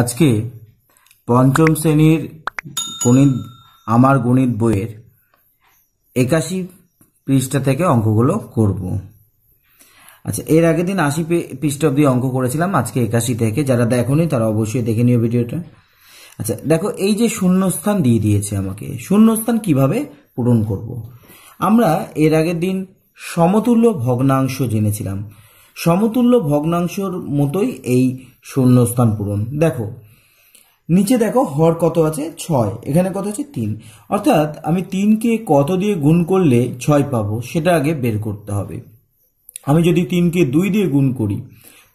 আজকে পঞ্চম শ্রেণীর গণিত আমার গণিত বইয়ের একাশি পৃষ্ঠা থেকে অঙ্কগুলো করব আচ্ছা এর আগের দিন আশি পৃষ্ঠ অব্দি অঙ্ক করেছিলাম আজকে একাশি থেকে যারা দেখনি তারা অবশ্যই দেখে নিও ভিডিওটা আচ্ছা দেখো এই যে শূন্যস্থান দিয়ে দিয়েছে আমাকে শূন্যস্থান কিভাবে পূরণ করব। আমরা এর আগের দিন সমতুল্য ভগ্নাংশ জেনেছিলাম সমতুল্য ভগ্নাংশর মতোই এই শূন্যস্থান পূরণ দেখো নিচে দেখো হর কত আছে ছয় এখানে কত আছে তিন অর্থাৎ আমি তিনকে কত দিয়ে গুণ করলে ছয় পাবো সেটা আগে বের করতে হবে আমি যদি তিনকে দুই দিয়ে গুণ করি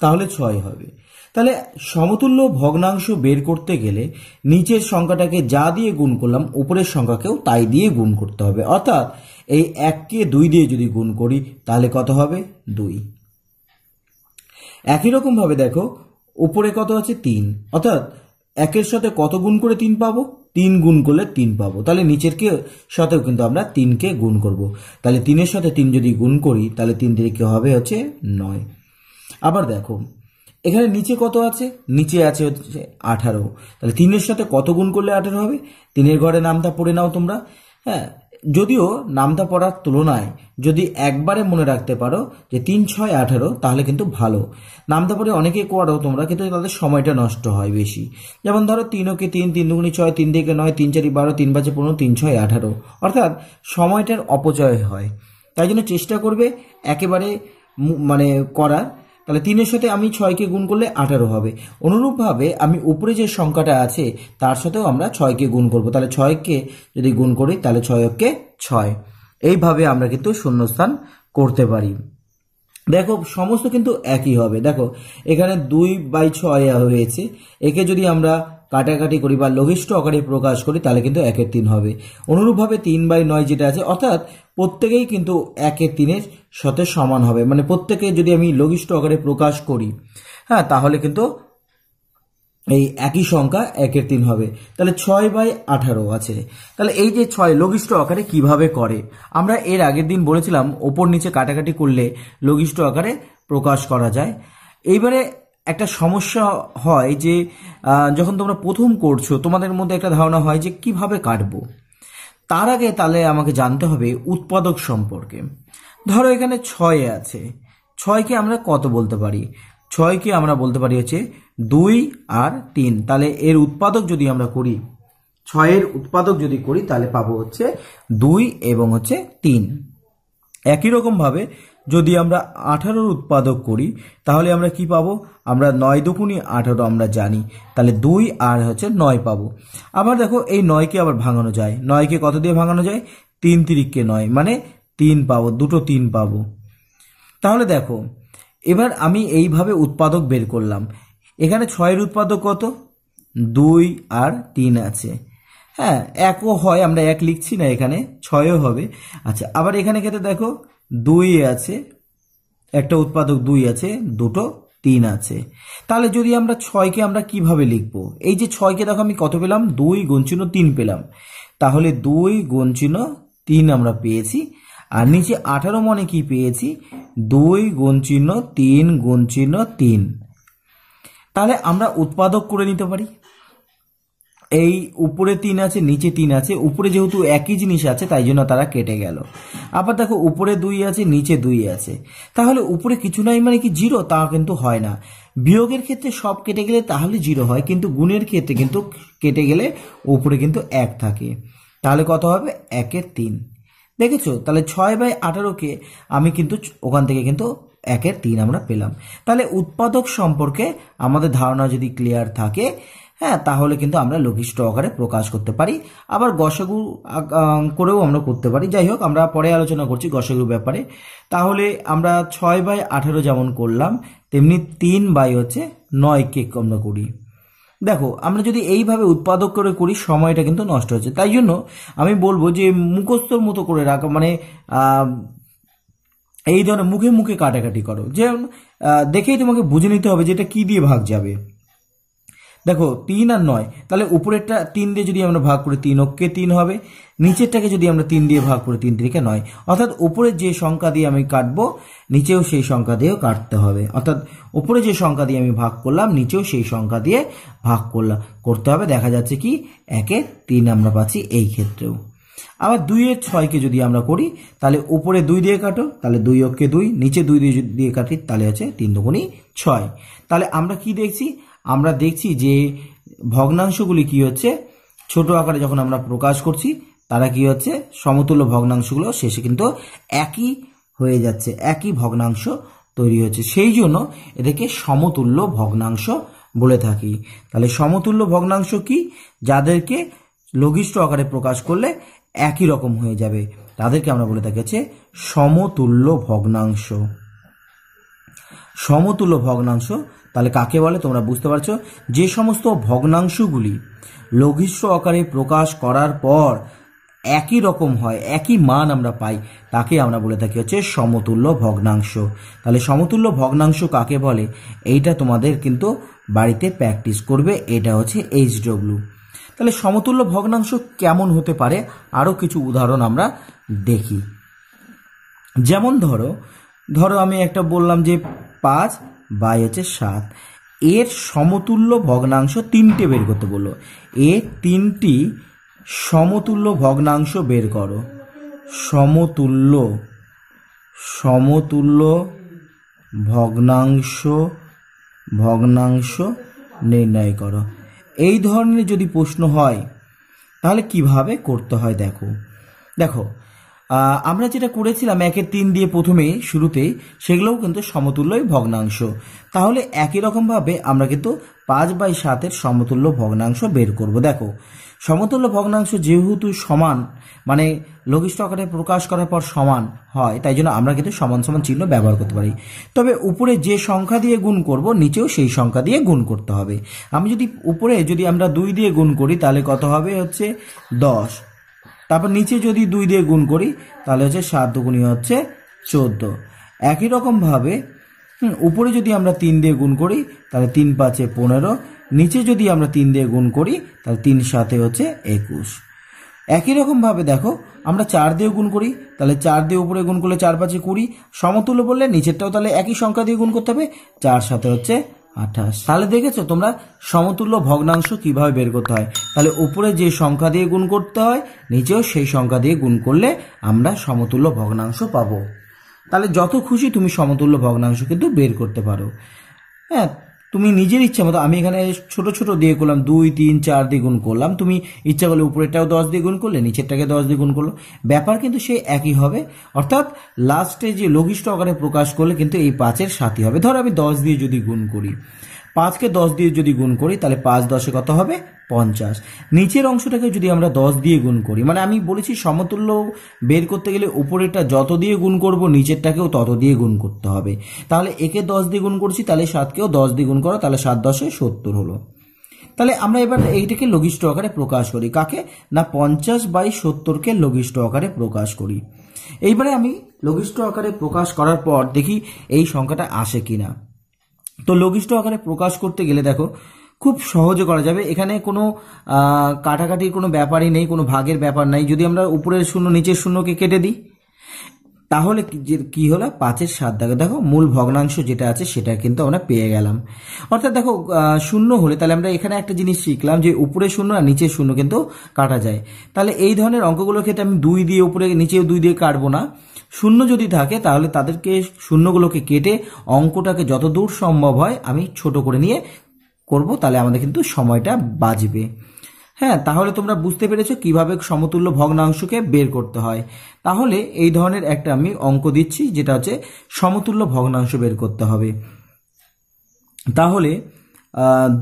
তাহলে ছয় হবে তাহলে সমতুল্য ভগ্নাংশ বের করতে গেলে নিচের সংখ্যাটাকে যা দিয়ে গুণ করলাম উপরের সংখ্যাকেও তাই দিয়ে গুণ করতে হবে অর্থাৎ এই এককে দুই দিয়ে যদি গুণ করি তাহলে কত হবে দুই একই রকমভাবে দেখো ওপরে কত আছে তিন অর্থাৎ একের সাথে কত গুণ করে তিন পাবো তিন গুণ করলে তিন পাবো তাহলে নিচের কে সাথেও কিন্তু আমরা তিনকে গুণ করব। তাহলে তিনের সাথে তিন যদি গুণ করি তাহলে তিন তিরিকে হবে হচ্ছে নয় আবার দেখো এখানে নিচে কত আছে নিচে আছে হচ্ছে আঠারো তাহলে তিনের সাথে কত গুণ করলে আঠারো হবে তিনের ঘরে নামটা পড়ে নাও তোমরা হ্যাঁ যদিও নামতা পড়ার তুলনায় যদি একবারে মনে রাখতে পারো যে তিন ছয় আঠেরো তাহলে কিন্তু ভালো নামটা পড়ে অনেকে করো তোমরা কিন্তু তাদের সময়টা নষ্ট হয় বেশি যেমন ধরো তিন ওকে তিন তিন দুগুণি ছয় তিন দিকে নয় তিন চারি বারো তিন বাজে পনেরো তিন ছয় আঠারো অর্থাৎ সময়টার অপচয় হয় তাই জন্য চেষ্টা করবে একেবারে মানে করার তাহলে তিনের সাথে আমি ছয়কে গুণ করলে আঠারো হবে অনুরূপভাবে আমি উপরে যে সংখ্যাটা আছে তার সাথেও আমরা ছয়কে গুণ করব তাহলে ছয়কে যদি গুণ করি তাহলে ছয়কে ছয় এইভাবে আমরা কিন্তু শূন্যস্থান করতে পারি দেখো সমস্ত কিন্তু একই হবে দেখো এখানে দুই বাই ছয় হয়েছে একে যদি আমরা কাটাকাটি করি বা লঘিষ্ঠ আকারে প্রকাশ করি তাহলে কিন্তু একের তিন হবে অনুরূপভাবে তিন বাই নয় যেটা আছে অর্থাৎ প্রত্যেকেই কিন্তু একের তিনের সাথে সমান হবে মানে প্রত্যেকে যদি আমি লঘিষ্ঠ আকারে প্রকাশ করি হ্যাঁ তাহলে কিন্তু এই একই সংখ্যা একের তিন হবে তাহলে ছয় বাই আঠারো আছে তাহলে এই যে ছয় লঘিষ্ঠ আকারে কিভাবে করে আমরা এর আগের দিন বলেছিলাম ওপর নিচে কাটাকাটি করলে লঘিষ্ঠ আকারে প্রকাশ করা যায় এইবারে একটা সমস্যা হয় যে যখন তোমরা প্রথম করছো তোমাদের মধ্যে একটা ধারণা হয় যে কিভাবে কাটবো তার আগে তাহলে আমাকে জানতে হবে উৎপাদক সম্পর্কে ধরো এখানে ছয় আছে ছয়কে আমরা কত বলতে পারি ছয়কে আমরা বলতে পারি হচ্ছে দুই আর তিন তাহলে এর উৎপাদক যদি আমরা করি ছয়ের উৎপাদক যদি করি তাহলে পাবো হচ্ছে দুই এবং হচ্ছে তিন একই রকমভাবে যদি আমরা আঠারোর উৎপাদক করি তাহলে আমরা কি পাবো আমরা নয় দুকুনি আঠারো আমরা জানি তাহলে দুই আর হচ্ছে নয় পাবো আবার দেখো এই নয়কে আবার ভাঙানো যায় নয়কে কত দিয়ে ভাঙানো যায় তিন তিরিককে নয় মানে তিন পাবো দুটো তিন পাবো তাহলে দেখো এবার আমি এইভাবে উৎপাদক বের করলাম এখানে ছয়ের উৎপাদক কত দুই আর তিন আছে হ্যাঁ একও হয় আমরা এক লিখছি না এখানে ছয়ও হবে আচ্ছা আবার এখানে ক্ষেত্রে দেখো দুই আছে একটা উৎপাদক দুই আছে দুটো তিন আছে তাহলে যদি আমরা ছয়কে আমরা কিভাবে লিখব এই যে ছয়কে দেখো আমি কত পেলাম দুই গুণচিহ্ন তিন পেলাম তাহলে দুই গুণচিহ্ন তিন আমরা পেয়েছি আর নিচে আঠারো মনে কি পেয়েছি দুই গুণচিহ্ন তিন গুণচিহ্ন তিন তাহলে আমরা উৎপাদক করে নিতে পারি এই উপরে তিন আছে নিচে তিন আছে উপরে যেহেতু একই জিনিস আছে তাই জন্য তারা কেটে গেল আবার দেখো উপরে দুই আছে নিচে দুই আছে তাহলে উপরে কিছু নাই মানে কি জিরো তা কিন্তু হয় না বিয়োগের ক্ষেত্রে সব কেটে গেলে তাহলে জিরো হয় কিন্তু গুণের ক্ষেত্রে কিন্তু কেটে গেলে উপরে কিন্তু এক থাকে তাহলে কত হবে একের তিন দেখেছো তাহলে ছয় বাই আঠারোকে আমি কিন্তু ওখান থেকে কিন্তু একের তিন আমরা পেলাম তাহলে উৎপাদক সম্পর্কে আমাদের ধারণা যদি ক্লিয়ার থাকে হ্যাঁ তাহলে কিন্তু আমরা লঘিষ্ঠ আকারে প্রকাশ করতে পারি আবার গসগু করেও আমরা করতে পারি যাই হোক আমরা পরে আলোচনা করছি গসগুর ব্যাপারে তাহলে আমরা ছয় বাই আঠেরো যেমন করলাম তেমনি তিন বাই হচ্ছে নয় কেক আমরা করি দেখো আমরা যদি এইভাবে উৎপাদক করে করি সময়টা কিন্তু নষ্ট হচ্ছে তাই জন্য আমি বলবো যে মুখস্থর মতো করে রাখা মানে এই ধরনের মুখে মুখে কাটাকাটি করো যেমন দেখেই তোমাকে বুঝে নিতে হবে যে এটা কী দিয়ে ভাগ যাবে দেখো তিন আর নয় তাহলে উপরেরটা তিন দিয়ে যদি আমরা ভাগ করি তিন অক্ষে তিন হবে নিচেরটাকে যদি আমরা তিন দিয়ে ভাগ করি তিন তিনকে নয় অর্থাৎ উপরের যে সংখ্যা দিয়ে আমি কাটবো নিচেও সেই সংখ্যা দিয়েও কাটতে হবে অর্থাৎ উপরে যে সংখ্যা দিয়ে আমি ভাগ করলাম নিচেও সেই সংখ্যা দিয়ে ভাগ করলাম করতে হবে দেখা যাচ্ছে কি একে তিন আমরা পাচ্ছি এই ক্ষেত্রেও আবার দুইয়ের ছয়কে যদি আমরা করি তাহলে উপরে দুই দিয়ে কাটো তাহলে দুই অক্ষে দুই নিচে দুই দুই দিয়ে কাটি তাহলে হচ্ছে তিন দুগুণি ছয় তাহলে আমরা কি দেখছি আমরা দেখছি যে ভগ্নাংশগুলি কি হচ্ছে ছোট আকারে যখন আমরা প্রকাশ করছি তারা কি হচ্ছে সমতুল্য ভগ্নাংশগুলো শেষে কিন্তু একই হয়ে যাচ্ছে একই ভগ্নাংশ তৈরি হচ্ছে সেই জন্য এদেরকে সমতুল্য ভগ্নাংশ বলে থাকি তাহলে সমতুল্য ভগ্নাংশ কি যাদেরকে লঘিষ্ঠ আকারে প্রকাশ করলে একই রকম হয়ে যাবে তাদেরকে আমরা বলে থাকি হচ্ছে সমতুল্য ভগ্নাংশ সমতুল্য ভগ্নাংশ তাহলে কাকে বলে তোমরা বুঝতে পারছো যে সমস্ত ভগ্নাংশগুলি লঘিষ্ঠ আকারে প্রকাশ করার পর একই রকম হয় একই মান আমরা পাই তাকে আমরা বলে থাকি হচ্ছে সমতুল্য ভগ্নাংশ তাহলে সমতুল্য ভগ্নাংশ কাকে বলে এইটা তোমাদের কিন্তু বাড়িতে প্র্যাকটিস করবে এটা হচ্ছে এইচডব্লিউ তাহলে সমতুল্য ভগ্নাংশ কেমন হতে পারে আরও কিছু উদাহরণ আমরা দেখি যেমন ধরো ধরো আমি একটা বললাম যে পাঁচ বাই হচ্ছে সাত এর সমতুল্য ভগ্নাংশ তিনটে বের করতে বললো এর তিনটি সমতুল্য ভগ্নাংশ বের করো সমতুল্য সমতুল্য ভগ্নাংশ ভগ্নাংশ নির্ণয় করো এই ধরনের যদি প্রশ্ন হয় তাহলে কিভাবে করতে হয় দেখো দেখো আমরা যেটা করেছিলাম একের তিন দিয়ে প্রথমে শুরুতে সেগুলোও কিন্তু সমতুল্যই ভগ্নাংশ তাহলে একই রকমভাবে আমরা কিন্তু পাঁচ বাই সাতের সমতুল্য ভগ্নাংশ বের করব দেখো সমতুল্য ভগ্নাংশ যেহেতু সমান মানে লঘিষ্ঠ আকারে প্রকাশ করার পর সমান হয় তাই জন্য আমরা কিন্তু সমান সমান চিহ্ন ব্যবহার করতে পারি তবে উপরে যে সংখ্যা দিয়ে গুণ করব নিচেও সেই সংখ্যা দিয়ে গুণ করতে হবে আমি যদি উপরে যদি আমরা দুই দিয়ে গুণ করি তাহলে কত হবে হচ্ছে দশ তারপর নিচে যদি দুই দিয়ে গুণ করি তাহলে হচ্ছে সাত দুগুণী হচ্ছে চোদ্দ একই রকমভাবে উপরে যদি আমরা তিন দিয়ে গুণ করি তাহলে তিন পাঁচে পনেরো নিচে যদি আমরা তিন দিয়ে গুণ করি তাহলে তিন সাথে হচ্ছে একুশ একই রকমভাবে দেখো আমরা চার দিয়ে গুণ করি তাহলে চার দিয়ে উপরে গুণ করলে চার পাঁচে কুড়ি সমতুল্য বললে নিচেরটাও তাহলে একই সংখ্যা দিয়ে গুণ করতে হবে চার সাথে হচ্ছে আঠাশ তাহলে দেখেছো তোমরা সমতুল্য ভগ্নাংশ কিভাবে বের করতে হয় তাহলে উপরে যে সংখ্যা দিয়ে গুণ করতে হয় নিচেও সেই সংখ্যা দিয়ে গুণ করলে আমরা সমতুল্য ভগ্নাংশ পাবো তাহলে যত খুশি তুমি সমতুল্য ভগ্নাংশ কিন্তু বের করতে পারো হ্যাঁ তুমি নিজের ইচ্ছা মতো আমি এখানে ছোট ছোট দিয়ে করলাম দুই তিন চার দিয়ে গুণ করলাম তুমি ইচ্ছা করলে উপরেরটাও দশ দিয়ে গুণ করলে নিচেরটাকে দশ দিয়ে গুণ করলো ব্যাপার কিন্তু সে একই হবে অর্থাৎ লাস্টে যে লঘিষ্ঠ আকারে প্রকাশ করলে কিন্তু এই পাঁচের সাথী হবে ধর আমি দশ দিয়ে যদি গুণ করি পাঁচকে দশ দিয়ে যদি গুণ করি তাহলে পাঁচ দশে কত হবে পঞ্চাশ নিচের অংশটাকে যদি আমরা দশ দিয়ে গুণ করি মানে আমি বলেছি সমতুল্য বের করতে গেলে উপরেরটা যত দিয়ে গুণ করব নিচেরটাকেও তত দিয়ে গুণ করতে হবে তাহলে একে দশ দিয়ে গুণ করছি তাহলে সাতকেও দশ দিয়ে গুণ করো তাহলে সাত দশে সত্তর হলো তাহলে আমরা এবার এইটাকে লঘিষ্ঠ আকারে প্রকাশ করি কাকে না পঞ্চাশ বাই সত্তরকে লঘিষ্ঠ আকারে প্রকাশ করি এইবারে আমি লঘিষ্ঠ আকারে প্রকাশ করার পর দেখি এই সংখ্যাটা আসে কিনা তো লঘিষ্ঠ আকারে প্রকাশ করতে গেলে দেখো খুব সহজে করা যাবে এখানে কোনো কাটাকাটির কোনো ব্যাপারই নেই কোনো ভাগের ব্যাপার নাই যদি আমরা উপরের শূন্য নিচের শূন্যকে কেটে দিই তাহলে কি হলো পাঁচের সাত দাগে দেখো মূল ভগ্নাংশ যেটা আছে সেটা কিন্তু আমরা পেয়ে গেলাম অর্থাৎ দেখো শূন্য হলে তাহলে আমরা এখানে একটা জিনিস শিখলাম যে উপরে শূন্য আর নিচের শূন্য কিন্তু কাটা যায় তাহলে এই ধরনের অঙ্কগুলোর ক্ষেত্রে আমি দুই দিয়ে উপরে নিচে দুই দিয়ে কাটবো না শূন্য যদি থাকে তাহলে তাদেরকে শূন্যগুলোকে কেটে অঙ্কটাকে যত দূর সম্ভব হয় আমি ছোট করে নিয়ে করব তাহলে আমাদের কিন্তু সময়টা বাঁচবে হ্যাঁ তাহলে তোমরা বুঝতে পেরেছো কিভাবে সমতুল্য ভগ্নাংশকে বের করতে হয় তাহলে এই ধরনের একটা আমি অঙ্ক দিচ্ছি যেটা হচ্ছে সমতুল্য ভগ্নাংশ বের করতে হবে তাহলে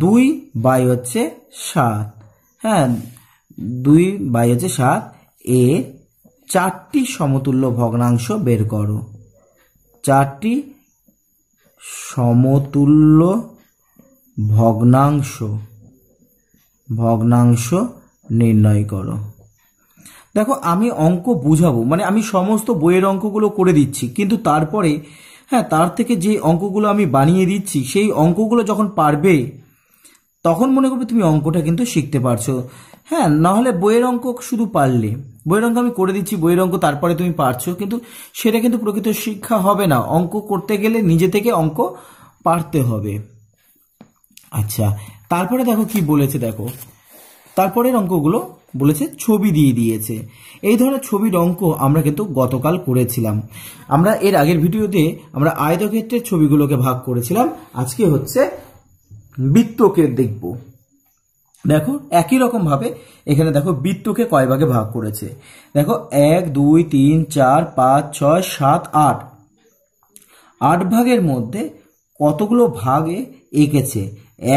দুই বাই হচ্ছে সাত হ্যাঁ দুই বাই হচ্ছে সাত এ চারটি সমতুল্য ভগ্নাংশ বের করো চারটি সমতুল্য ভগ্নাংশ ভগ্নাংশ নির্ণয় করো দেখো আমি অঙ্ক বুঝাবো মানে আমি সমস্ত বইয়ের অঙ্কগুলো করে দিচ্ছি কিন্তু তারপরে হ্যাঁ তার থেকে যে অঙ্কগুলো আমি বানিয়ে দিচ্ছি সেই অঙ্কগুলো যখন পারবে তখন মনে করবে তুমি অঙ্কটা কিন্তু শিখতে পারছো হ্যাঁ নাহলে বইয়ের অঙ্ক শুধু পারলে বইয়ের অঙ্ক আমি করে দিচ্ছি বইয়ের অঙ্ক তারপরে তুমি পারছো কিন্তু সেটা কিন্তু প্রকৃত শিক্ষা হবে না অঙ্ক করতে গেলে নিজে থেকে অঙ্ক পারতে হবে আচ্ছা তারপরে দেখো কি বলেছে দেখো তারপরের অঙ্কগুলো বলেছে ছবি দিয়ে দিয়েছে এই ধরনের ছবির অঙ্ক আমরা কিন্তু গতকাল করেছিলাম আমরা এর আগের ভিডিওতে আমরা আয়তক্ষেত্রের ছবিগুলোকে ভাগ করেছিলাম আজকে হচ্ছে বৃত্তকে দেখবো দেখো একই রকমভাবে এখানে দেখো বৃত্তকে কয় ভাগে ভাগ করেছে দেখো এক দুই তিন চার পাঁচ ছয় সাত আট আট ভাগের মধ্যে কতগুলো ভাগে এঁকেছে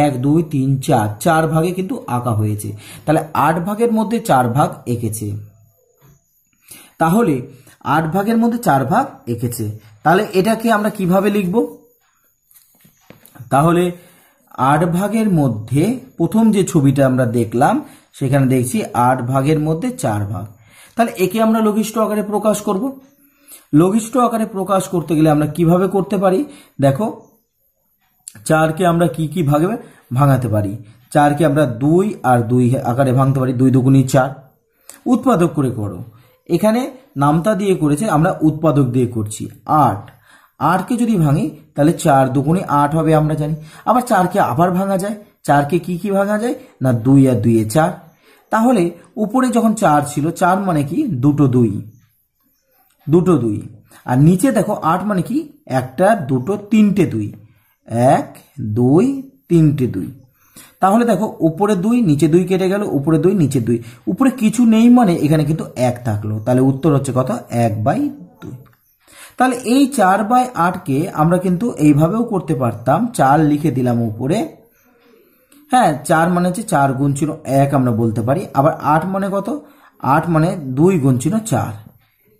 এক দুই তিন চার চার ভাগে কিন্তু আঁকা হয়েছে তাহলে আট ভাগের মধ্যে চার ভাগ এঁকেছে তাহলে আট ভাগের মধ্যে চার ভাগ এঁকেছে তাহলে এটাকে আমরা কিভাবে লিখব তাহলে আট ভাগের মধ্যে প্রথম যে ছবিটা আমরা দেখলাম সেখানে দেখছি আট ভাগের মধ্যে চার ভাগ তাহলে একে আমরা লঘিষ্ঠ আকারে প্রকাশ করব লঘিষ্ঠ আকারে প্রকাশ করতে গেলে আমরা কিভাবে করতে পারি দেখো চারকে আমরা কি কি ভাগে ভাঙাতে পারি চারকে আমরা দুই আর দুই আকারে ভাঙতে পারি দুই দুগুনি চার উৎপাদক করে করো এখানে নামতা দিয়ে করেছে আমরা উৎপাদক দিয়ে করছি আট আটকে যদি ভাঙি তাহলে চার দুগুণে আট হবে আমরা জানি আবার চারকে আবার ভাঙা যায় চারকে কি কি ভাঙা যায় না দুই আর দুইয়ে চার তাহলে উপরে যখন চার ছিল চার মানে কি দুটো দুই দুটো দুই আর নিচে দেখো আট মানে কি একটা দুটো তিনটে দুই এক দুই তিনটে দুই তাহলে দেখো উপরে দুই নিচে দুই কেটে গেল উপরে দুই নিচে দুই উপরে কিছু নেই মানে এখানে কিন্তু এক থাকলো তাহলে উত্তর হচ্ছে কত এক বাই তাহলে এই চার বাই আটকে আমরা কিন্তু এইভাবেও করতে পারতাম চার লিখে দিলাম উপরে হ্যাঁ চার মানে হচ্ছে চার গুণ ছিল এক আমরা বলতে পারি আবার আট মানে কত আট মানে দুই গুণ ছিল চার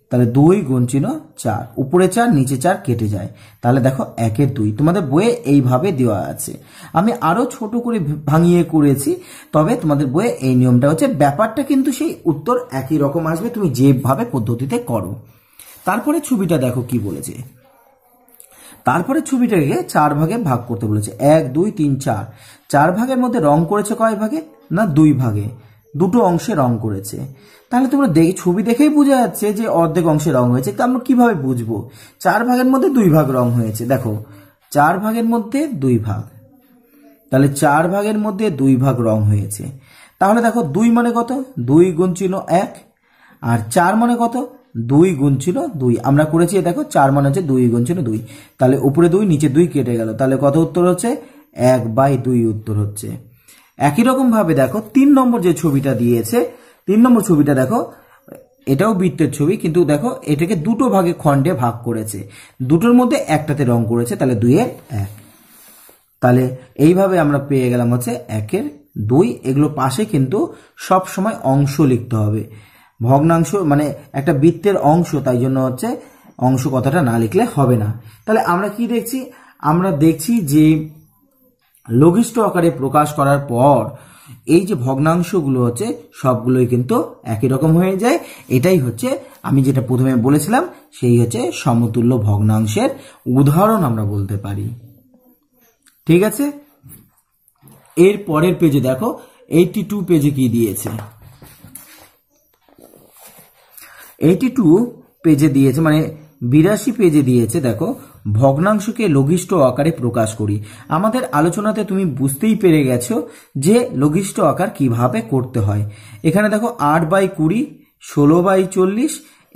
তাহলে দুই গুণ ছিল চার উপরে চার নিচে চার কেটে যায় তাহলে দেখো একের দুই তোমাদের বইয়ে এইভাবে দেওয়া আছে আমি আরও ছোট করে ভাঙিয়ে করেছি তবে তোমাদের বইয়ে এই নিয়মটা হচ্ছে ব্যাপারটা কিন্তু সেই উত্তর একই রকম আসবে তুমি যেভাবে পদ্ধতিতে করো তারপরে ছবিটা দেখো কি বলেছে তারপরে ছবিটাকে চার ভাগে ভাগ করতে বলেছে এক দুই তিন চার চার ভাগের মধ্যে রং করেছে কয় ভাগে না দুই ভাগে দুটো অংশে রং করেছে তাহলে তোমরা দেখি ছবি দেখেই বোঝা যাচ্ছে যে অর্ধেক অংশে রং হয়েছে তা আমরা কিভাবে বুঝবো চার ভাগের মধ্যে দুই ভাগ রং হয়েছে দেখো চার ভাগের মধ্যে দুই ভাগ তাহলে চার ভাগের মধ্যে দুই ভাগ রং হয়েছে তাহলে দেখো দুই মানে কত দুই গুণ চিহ্ন এক আর চার মানে কত দুই গুণ ছিল দুই আমরা করেছি দেখো চার মানে হচ্ছে দুই গুণ ছিল দুই তাহলে উপরে দুই নিচে দুই কেটে গেল তাহলে কত উত্তর হচ্ছে এক বাই দুই উত্তর হচ্ছে একই রকমভাবে দেখো তিন নম্বর যে ছবিটা দিয়েছে তিন নম্বর ছবিটা দেখো এটাও বৃত্তের ছবি কিন্তু দেখো এটাকে দুটো ভাগে খণ্ডে ভাগ করেছে দুটোর মধ্যে একটাতে রং করেছে তাহলে দুইয়ের এক তাহলে এইভাবে আমরা পেয়ে গেলাম হচ্ছে একের দুই এগুলো পাশে কিন্তু সব সময় অংশ লিখতে হবে ভগ্নাংশ মানে একটা বৃত্তের অংশ তাই জন্য হচ্ছে অংশ কথাটা না লিখলে হবে না তাহলে আমরা কি দেখছি আমরা দেখছি যে লঘিষ্ঠ আকারে প্রকাশ করার পর এই যে ভগ্নাংশগুলো হচ্ছে সবগুলোই কিন্তু একই রকম হয়ে যায় এটাই হচ্ছে আমি যেটা প্রথমে বলেছিলাম সেই হচ্ছে সমতুল্য ভগ্নাংশের উদাহরণ আমরা বলতে পারি ঠিক আছে এর পরের পেজে দেখো এইটি টু পেজে কি দিয়েছে এইটি টু পেজে দিয়েছে মানে বিরাশি পেজে দিয়েছে দেখো ভগ্নাংশকে লঘিষ্ঠ আকারে প্রকাশ করি আমাদের আলোচনাতে তুমি বুঝতেই পেরে গেছো যে লঘিষ্ঠ আকার কিভাবে করতে হয় এখানে দেখো আট বাই কুড়ি ষোলো বাই চল্লিশ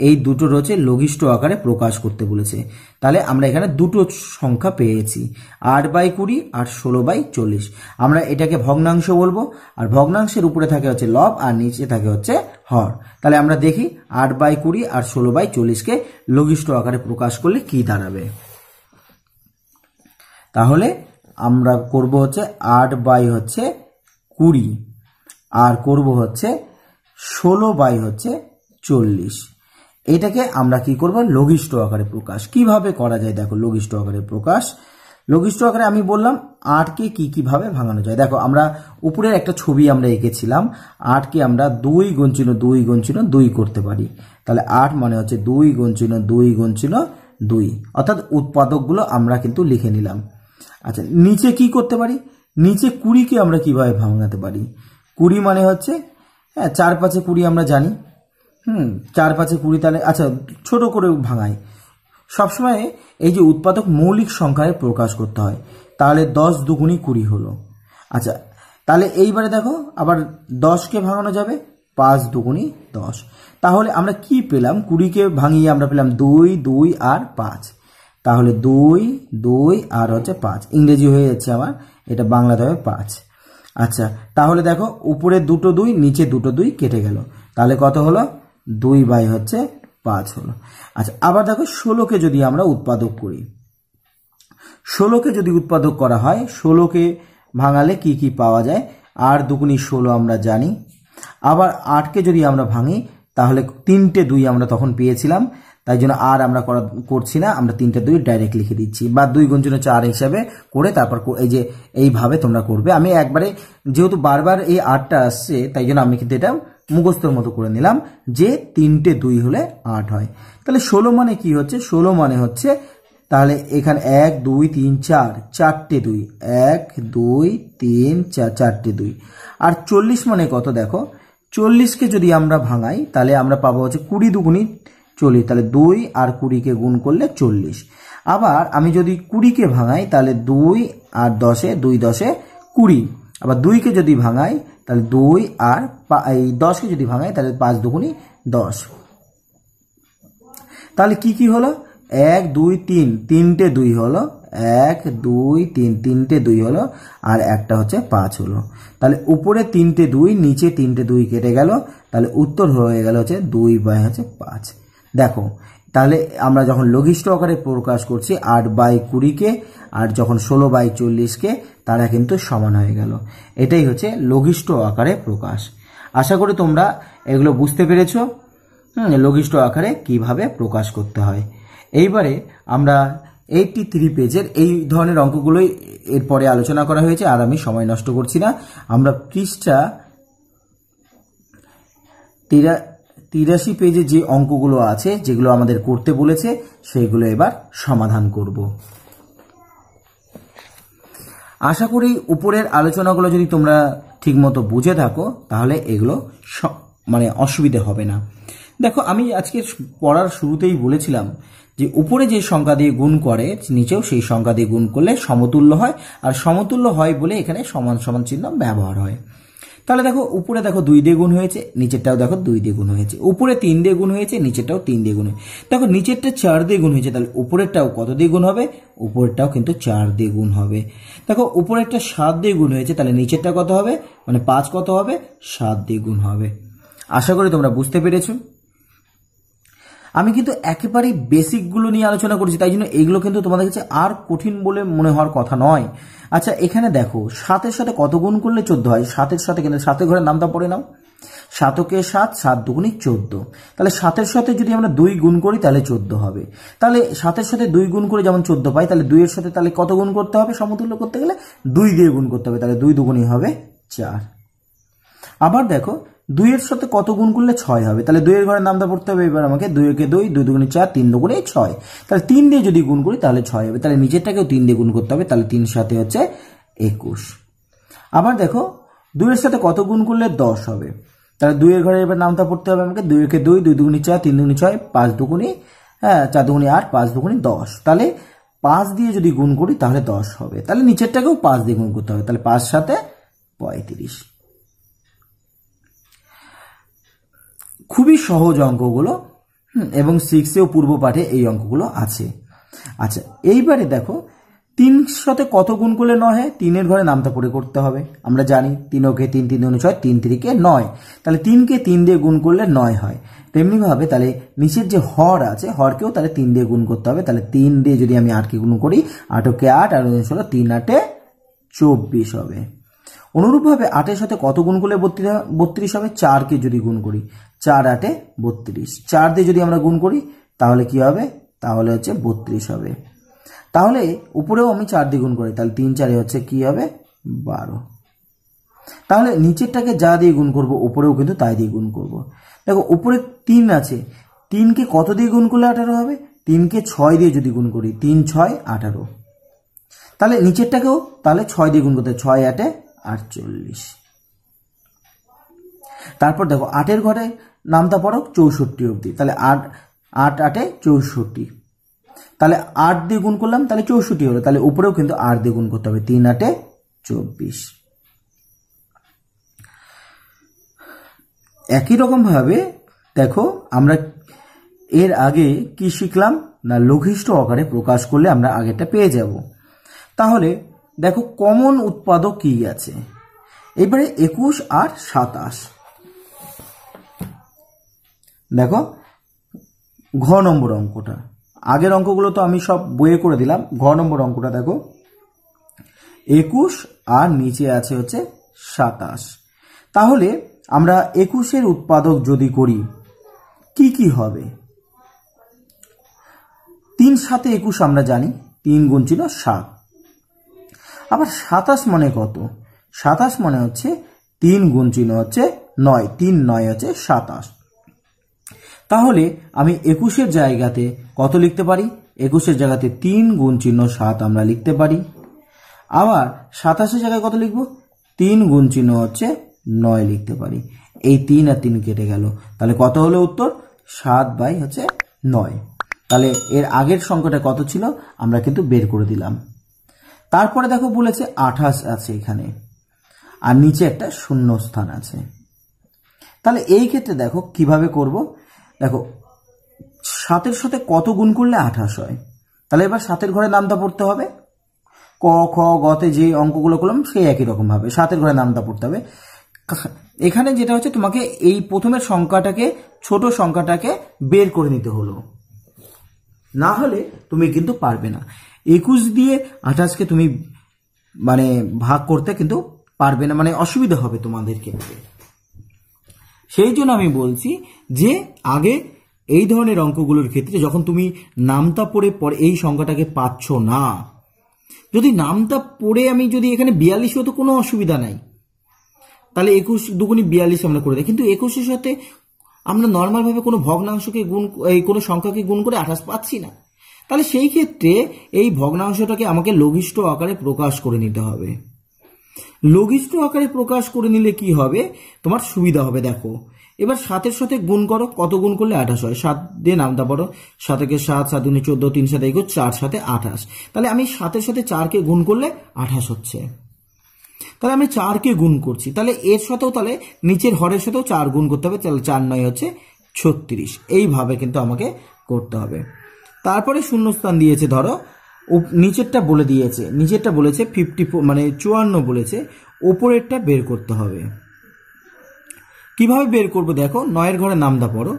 এই দুটো রয়েছে লঘিষ্ঠ আকারে প্রকাশ করতে বলেছে তাহলে আমরা এখানে দুটো সংখ্যা পেয়েছি আট বাই কুড়ি আর ষোলো বাই চল্লিশ আমরা এটাকে ভগ্নাংশ বলবো আর ভগ্নাংশের উপরে থাকে হচ্ছে লব আর নিচে থাকে হচ্ছে হর তাহলে আমরা দেখি আট বাই কুড়ি আর ষোলো বাই চল্লিশকে লঘিষ্ঠ আকারে প্রকাশ করলে কি দাঁড়াবে তাহলে আমরা করব হচ্ছে আট বাই হচ্ছে কুড়ি আর করব হচ্ছে ষোলো বাই হচ্ছে চল্লিশ এটাকে আমরা কি করব লঘিষ্ঠ আকারে প্রকাশ কিভাবে করা যায় দেখো লঘিষ্ঠ আকারে প্রকাশ লঘিষ্ঠ আকারে আমি বললাম আটকে কি কিভাবে ভাঙানো যায় দেখো আমরা উপরের একটা ছবি আমরা এঁকেছিলাম আটকে আমরা দুই গঞ্চিন দুই গঞ্চিন দুই করতে পারি তাহলে আট মানে হচ্ছে দুই গঞ্চিন দুই গঞ্চিন দুই অর্থাৎ উৎপাদকগুলো আমরা কিন্তু লিখে নিলাম আচ্ছা নিচে কি করতে পারি নিচে কুড়িকে আমরা কিভাবে ভাঙাতে পারি কুড়ি মানে হচ্ছে হ্যাঁ চার পাঁচে কুড়ি আমরা জানি হুম চার পাঁচে কুড়ি তালে আচ্ছা ছোট করে ভাঙাই সবসময় এই যে উৎপাদক মৌলিক সংখ্যায় প্রকাশ করতে হয় তাহলে দশ দুগুণই কুড়ি হলো আচ্ছা তাহলে এইবারে দেখো আবার দশকে ভাঙানো যাবে পাঁচ দুগুণি দশ তাহলে আমরা কি পেলাম কুড়িকে ভাঙিয়ে আমরা পেলাম দুই দুই আর পাঁচ তাহলে দুই দুই আর হচ্ছে পাঁচ ইংরেজি হয়ে যাচ্ছে আমার এটা বাংলাতে হবে পাঁচ আচ্ছা তাহলে দেখো উপরে দুটো দুই নিচে দুটো দুই কেটে গেল তাহলে কত হলো দুই বাই হচ্ছে পাঁচ হলো আচ্ছা আবার দেখো ষোলোকে যদি আমরা উৎপাদক করি ষোলোকে যদি উৎপাদক করা হয় ষোলোকে ভাঙালে কি কি পাওয়া যায় আর দুগুনি ষোলো আমরা জানি আবার আটকে যদি আমরা ভাঙি তাহলে তিনটে দুই আমরা তখন পেয়েছিলাম তাই জন্য আর আমরা করা করছি না আমরা তিনটে দুই ডাইরেক্ট লিখে দিচ্ছি বা দুই গুঞ্জন চার হিসাবে করে তারপর এই যে এইভাবে তোমরা করবে আমি একবারে যেহেতু বারবার এই আটটা আসছে তাই জন্য আমি কিন্তু এটা মুখস্থর মতো করে নিলাম যে তিনটে দুই হলে আট হয় তাহলে ষোলো মানে কি হচ্ছে ষোলো মানে হচ্ছে তাহলে এখানে এক দুই তিন চার চারটে দুই এক দুই তিন চার চারটে দুই আর চল্লিশ মানে কত দেখো চল্লিশকে যদি আমরা ভাঙাই তাহলে আমরা পাবো হচ্ছে কুড়ি দুগুনি চল্লিশ তাহলে দুই আর কুড়িকে গুণ করলে চল্লিশ আবার আমি যদি কুড়িকে ভাঙাই তাহলে দুই আর দশে দুই দশে কুড়ি আবার দুইকে যদি ভাঙাই তাহলে দুই আর এই দশকে যদি ভাঙাই তাহলে পাঁচ দুগুনি দশ তাহলে কি কি হলো এক দুই তিন তিনটে দুই হলো এক দুই তিন তিনটে দুই হলো আর একটা হচ্ছে পাঁচ হলো তাহলে উপরে তিনটে দুই নিচে তিনটে দুই কেটে গেল তাহলে উত্তর হয়ে গেল হচ্ছে দুই বাই হচ্ছে পাঁচ দেখো তাহলে আমরা যখন লঘিষ্ঠ আকারে প্রকাশ করছি আট বাই কুড়িকে আর যখন ষোলো বাই চল্লিশকে তারা কিন্তু সমান হয়ে গেল এটাই হচ্ছে লঘিষ্ঠ আকারে প্রকাশ আশা করি তোমরা এগুলো বুঝতে পেরেছ লঘিষ্ঠ আকারে কিভাবে প্রকাশ করতে হয় এইবারে আমরা এইটটি থ্রি পেজের এই ধরনের অঙ্কগুলোই এরপরে আলোচনা করা হয়েছে আর আমি সময় নষ্ট করছি না আমরা পৃষ্ঠা তিরা তিরাশি পেজে যে অঙ্কগুলো আছে যেগুলো আমাদের করতে বলেছে সেইগুলো এবার সমাধান করব আশা করি উপরের আলোচনাগুলো যদি তোমরা ঠিকমতো বুঝে থাকো তাহলে এগুলো মানে অসুবিধে হবে না দেখো আমি আজকে পড়ার শুরুতেই বলেছিলাম যে উপরে যে সংখ্যা দিয়ে গুণ করে নিচেও সেই সংখ্যা দিয়ে গুণ করলে সমতুল্য হয় আর সমতুল্য হয় বলে এখানে সমান সমান চিহ্ন ব্যবহার হয় তাহলে দেখো উপরে দেখো দুই দিয়ে গুণ হয়েছে নিচেরটাও দেখো দুই দিয়ে গুণ হয়েছে উপরে তিন দিয়ে গুণ হয়েছে নিচেরটাও তিন দিয়ে গুণ হয়েছে দেখো নিচেরটা চার দিয়ে গুণ হয়েছে তাহলে উপরেরটাও কত দিয়ে গুণ হবে উপরেরটাও কিন্তু চার দিয়ে গুণ হবে দেখো উপরেরটা সাত দিয়ে গুণ হয়েছে তাহলে নিচেরটা কত হবে মানে পাঁচ কত হবে সাত দিয়ে গুণ হবে আশা করি তোমরা বুঝতে পেরেছো আমি কিন্তু একেবারেই বেসিকগুলো নিয়ে আলোচনা করেছি তাই জন্য এইগুলো কিন্তু তোমাদের কাছে আর কঠিন বলে মনে হওয়ার কথা নয় আচ্ছা এখানে দেখো সাতের সাথে কত গুণ করলে চোদ্দ হয় সাতের সাথে কিন্তু সাতের ঘরের নামটা পড়ে নাও সাতকে সাত সাত দুগুণে চোদ্দ তাহলে সাতের সাথে যদি আমরা দুই গুণ করি তাহলে চোদ্দ হবে তাহলে সাতের সাথে দুই গুণ করে যেমন চোদ্দ পাই তাহলে দুইয়ের সাথে তাহলে কত গুণ করতে হবে সমতুল্য করতে গেলে দুই দিয়ে গুণ করতে হবে তাহলে দুই দুগুণই হবে চার আবার দেখো দুইয়ের সাথে কত গুণ করলে ছয় হবে তাহলে দুইয়ের ঘরের নামটা পড়তে হবে এবার আমাকে দুইকে দুই দুই দুগুণে চার তিন দুগুণে ছয় তাহলে তিন দিয়ে যদি গুণ করি তাহলে ছয় হবে তাহলে নিচেরটাকেও তিন দিয়ে গুণ করতে হবে তাহলে তিন সাথে হচ্ছে একুশ আবার দেখো দুইয়ের সাথে কত গুণ করলে দশ হবে তাহলে দুইয়ের ঘরে এবার নামটা পড়তে হবে আমাকে দুইকে দুই দুই দুগুণি চার তিন দুগুণি ছয় পাঁচ দুগুণি হ্যাঁ চার দুগুণি আট পাঁচ দুগুণি দশ তাহলে পাঁচ দিয়ে যদি গুণ করি তাহলে দশ হবে তাহলে নিচেরটাকেও পাঁচ দিয়ে গুণ করতে হবে তাহলে পাঁচ সাথে পঁয়ত্রিশ খুবই সহজ অঙ্কগুলো এবং সিক্সেও পূর্ব পাঠে এই অঙ্কগুলো আছে আচ্ছা এইবারে দেখো তিন সাথে কত গুণ করলে নয় হয় তিনের ঘরে নামতা পড়ে করতে হবে আমরা জানি তিন ওকে তিন তিন দিন ছয় তিন তিরিকে নয় তাহলে তিনকে তিন দিয়ে গুণ করলে নয় হয় তেমনিভাবে তাহলে নিচের যে হর আছে হরকেও তাহলে তিন দিয়ে গুণ করতে হবে তাহলে তিন দিয়ে যদি আমি আটকে গুণ করি আটকে আট আর ষোলো তিন আটে চব্বিশ হবে অনুরূপভাবে আটের সাথে কত গুণ করলে বত্রিশ হবে চারকে যদি গুণ করি চার আটে বত্রিশ চার দিয়ে যদি আমরা গুণ করি তাহলে কি হবে তাহলে হচ্ছে বত্রিশ হবে তাহলে উপরেও আমি চার দিয়ে গুণ করি তাহলে তিন চারে হচ্ছে কি হবে বারো তাহলে নিচেরটাকে যা দিয়ে গুণ করবো উপরেও কিন্তু তাই দিয়ে গুণ করবো দেখো উপরে তিন আছে তিনকে কত দিয়ে গুণ করলে আঠারো হবে তিনকে ছয় দিয়ে যদি গুণ করি তিন ছয় আঠারো তাহলে নিচেরটাকেও তাহলে ছয় দিয়ে গুণ করতে ছয় আটে আটচল্লিশ তারপর দেখো আটের ঘরে নামতা পড়ো চৌষট্টি অবধি তাহলে আট আট আটে চৌষট্টি তাহলে আট দিয়ে গুণ করলাম তাহলে চৌষট্টি হলো তাহলে উপরেও কিন্তু আট দিয়ে গুণ করতে হবে তিন আটে চব্বিশ একই রকমভাবে দেখো আমরা এর আগে কি শিখলাম না লঘিষ্ঠ আকারে প্রকাশ করলে আমরা আগেরটা পেয়ে যাব তাহলে দেখো কমন উৎপাদক কি আছে এবারে একুশ আর সাতাশ দেখো ঘ নম্বর অঙ্কটা আগের অঙ্কগুলো তো আমি সব বইয়ে করে দিলাম ঘ নম্বর অঙ্কটা দেখো একুশ আর নিচে আছে হচ্ছে সাতাশ তাহলে আমরা একুশের উৎপাদক যদি করি কি কি হবে তিন সাথে একুশ আমরা জানি তিন গুণ ছিল সাত আবার সাতাশ মানে কত সাতাশ মানে হচ্ছে তিন গুণ চিহ্ন হচ্ছে নয় তিন নয় হচ্ছে সাতাশ তাহলে আমি একুশের জায়গাতে কত লিখতে পারি একুশের জায়গাতে তিন গুণ চিহ্ন সাত আমরা লিখতে পারি আবার সাতাশের জায়গায় কত লিখব তিন গুণ চিহ্ন হচ্ছে নয় লিখতে পারি এই তিন আর তিন কেটে গেল তাহলে কত হলো উত্তর সাত বাই হচ্ছে নয় তাহলে এর আগের সংখ্যাটা কত ছিল আমরা কিন্তু বের করে দিলাম তারপরে দেখো বলেছে আঠাশ আছে এখানে আর নিচে একটা শূন্য স্থান আছে তাহলে এই ক্ষেত্রে দেখো কিভাবে করব দেখো সাতের সাথে কত গুণ করলে আঠাশ হয় তাহলে এবার সাতের ঘরে নামটা পড়তে হবে ক খ গতে যে অঙ্কগুলো করলাম সেই একই রকমভাবে সাতের ঘরে নামটা পড়তে হবে এখানে যেটা হচ্ছে তোমাকে এই প্রথমের সংখ্যাটাকে ছোট সংখ্যাটাকে বের করে নিতে হলো না হলে তুমি কিন্তু পারবে না একুশ দিয়ে আঠাশকে তুমি মানে ভাগ করতে কিন্তু পারবে না মানে অসুবিধা হবে তোমাদের ক্ষেত্রে সেই জন্য আমি বলছি যে আগে এই ধরনের অঙ্কগুলোর ক্ষেত্রে যখন তুমি নামতা পড়ে পরে এই সংখ্যাটাকে পাচ্ছ না যদি নামতা পড়ে আমি যদি এখানে বিয়াল্লিশ হতো কোনো অসুবিধা নাই তাহলে একুশ দুগুণি বিয়াল্লিশ আমরা করে দিই কিন্তু একুশের সাথে আমরা নর্মালভাবে কোনো ভগ্নাংশকে গুণ এই কোনো সংখ্যাকে গুণ করে আঠাশ পাচ্ছি না তাহলে সেই ক্ষেত্রে এই ভগ্নাংশটাকে আমাকে লঘিষ্ঠ আকারে প্রকাশ করে নিতে হবে লঘিষ্ঠ আকারে প্রকাশ করে নিলে কি হবে তোমার সুবিধা হবে দেখো এবার সাতের সাথে গুণ করো কত গুণ করলে আঠাশ হয় সাত দিয়ে নামতে পারো সাতকে সাত সাত দিনে চোদ্দ তিন সাথে এগো চার সাথে আঠাশ তাহলে আমি সাতের সাথে চারকে গুণ করলে আঠাশ হচ্ছে তাহলে আমি চারকে গুণ করছি তাহলে এর সাথেও তাহলে নিচের হরের সাথেও চার গুণ করতে হবে তাহলে চার নয় হচ্ছে ছত্রিশ এইভাবে কিন্তু আমাকে করতে হবে তারপরে শূন্যস্থান দিয়েছে ধরো নিচেরটা বলে দিয়েছে নিচেরটা বলেছে ফিফটি মানে চুয়ান্ন বলেছে ওপরেরটা বের করতে হবে কিভাবে বের করবো দেখো নয়ের ঘরে নামটা পড়ো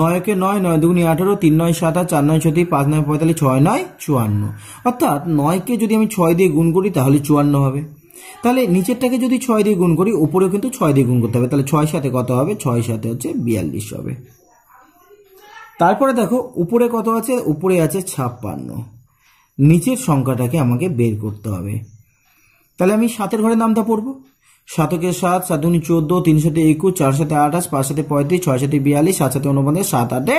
নয়কে নয় নয় দুগুনি আঠারো তিন নয় সাতাশ চার নয় ছতি পাঁচ নয় পঁয়তাল্লিশ ছয় নয় চুয়ান্ন অর্থাৎ নয়কে যদি আমি ছয় দিয়ে গুণ করি তাহলে চুয়ান্ন হবে তাহলে নিচেরটাকে যদি ছয় দিয়ে গুণ করি উপরেও কিন্তু ছয় দিয়ে গুণ করতে হবে তাহলে ছয় সাথে কত হবে ছয় সাথে হচ্ছে বিয়াল্লিশ হবে তারপরে দেখো উপরে কত আছে উপরে আছে ছাপ্পান্ন নিচের সংখ্যাটাকে আমাকে বের করতে হবে তাহলে আমি সাতের ঘরে নামটা পড়বো সাতকে সাত সাত চোদ্দ চোদ্দ সাথে একুশ চার সাথে আঠাশ পাঁচ সাথে পঁয়ত্রিশ ছয় সাথে বিয়াল্লিশ সাত সাথে অনুপাতে সাত আটে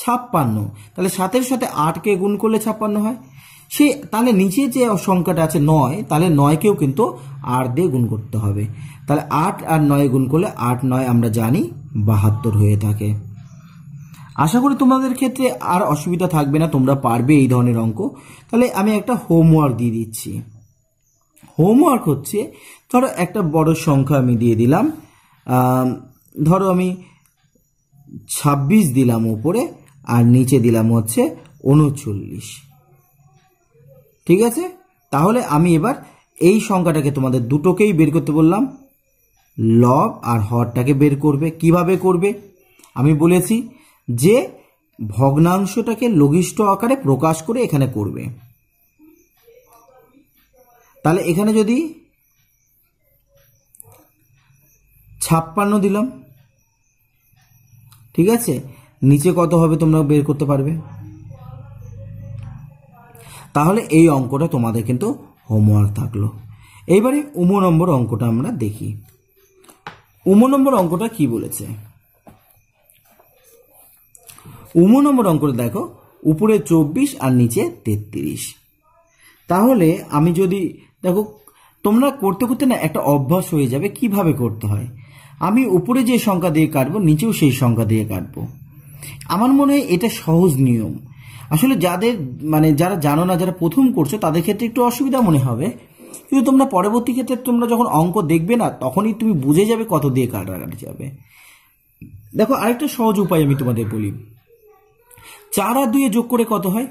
ছাপ্পান্ন তাহলে সাতের সাথে আটকে গুণ করলে ছাপ্পান্ন হয় সে তাহলে নিচে যে সংখ্যাটা আছে নয় তাহলে নয়কেও কিন্তু আট দিয়ে গুণ করতে হবে তাহলে আট আর নয় গুণ করলে আট নয় আমরা জানি বাহাত্তর হয়ে থাকে আশা করি তোমাদের ক্ষেত্রে আর অসুবিধা থাকবে না তোমরা পারবে এই ধরনের অঙ্ক তাহলে আমি একটা হোমওয়ার্ক দিয়ে দিচ্ছি হোমওয়ার্ক হচ্ছে ধরো একটা বড় সংখ্যা আমি দিয়ে দিলাম ধরো আমি ছাব্বিশ দিলাম ওপরে আর নিচে দিলাম হচ্ছে উনচল্লিশ ঠিক আছে তাহলে আমি এবার এই সংখ্যাটাকে তোমাদের দুটোকেই বের করতে বললাম লব আর হরটাকে বের করবে কিভাবে করবে আমি বলেছি যে ভগ্নাংশটাকে লঘিষ্ঠ আকারে প্রকাশ করে এখানে করবে তাহলে এখানে যদি ছাপ্পান্ন দিলাম ঠিক আছে নিচে কত হবে তোমরা বের করতে পারবে তাহলে এই অঙ্কটা তোমাদের কিন্তু হোমওয়ার্ক থাকলো এইবারে উম নম্বর অঙ্কটা আমরা দেখি উম নম্বর অঙ্কটা কি বলেছে উম নম্বর অঙ্কটা দেখো উপরে চব্বিশ আর নিচে তেত্রিশ তাহলে আমি যদি দেখো তোমরা করতে করতে না একটা অভ্যাস হয়ে যাবে কিভাবে করতে হয় আমি উপরে যে সংখ্যা দিয়ে কাটবো নিচেও সেই সংখ্যা দিয়ে কাটবো আমার মনে হয় এটা সহজ নিয়ম আসলে যাদের মানে যারা জানো না যারা প্রথম করছো তাদের ক্ষেত্রে একটু অসুবিধা মনে হবে কিন্তু তোমরা পরবর্তী ক্ষেত্রে তোমরা যখন অঙ্ক দেখবে না তখনই তুমি বুঝে যাবে কত দিয়ে কাটা কাটা যাবে দেখো আরেকটা সহজ উপায় আমি তোমাদের বলি চার আর দুয়ে যোগ করে কত হয়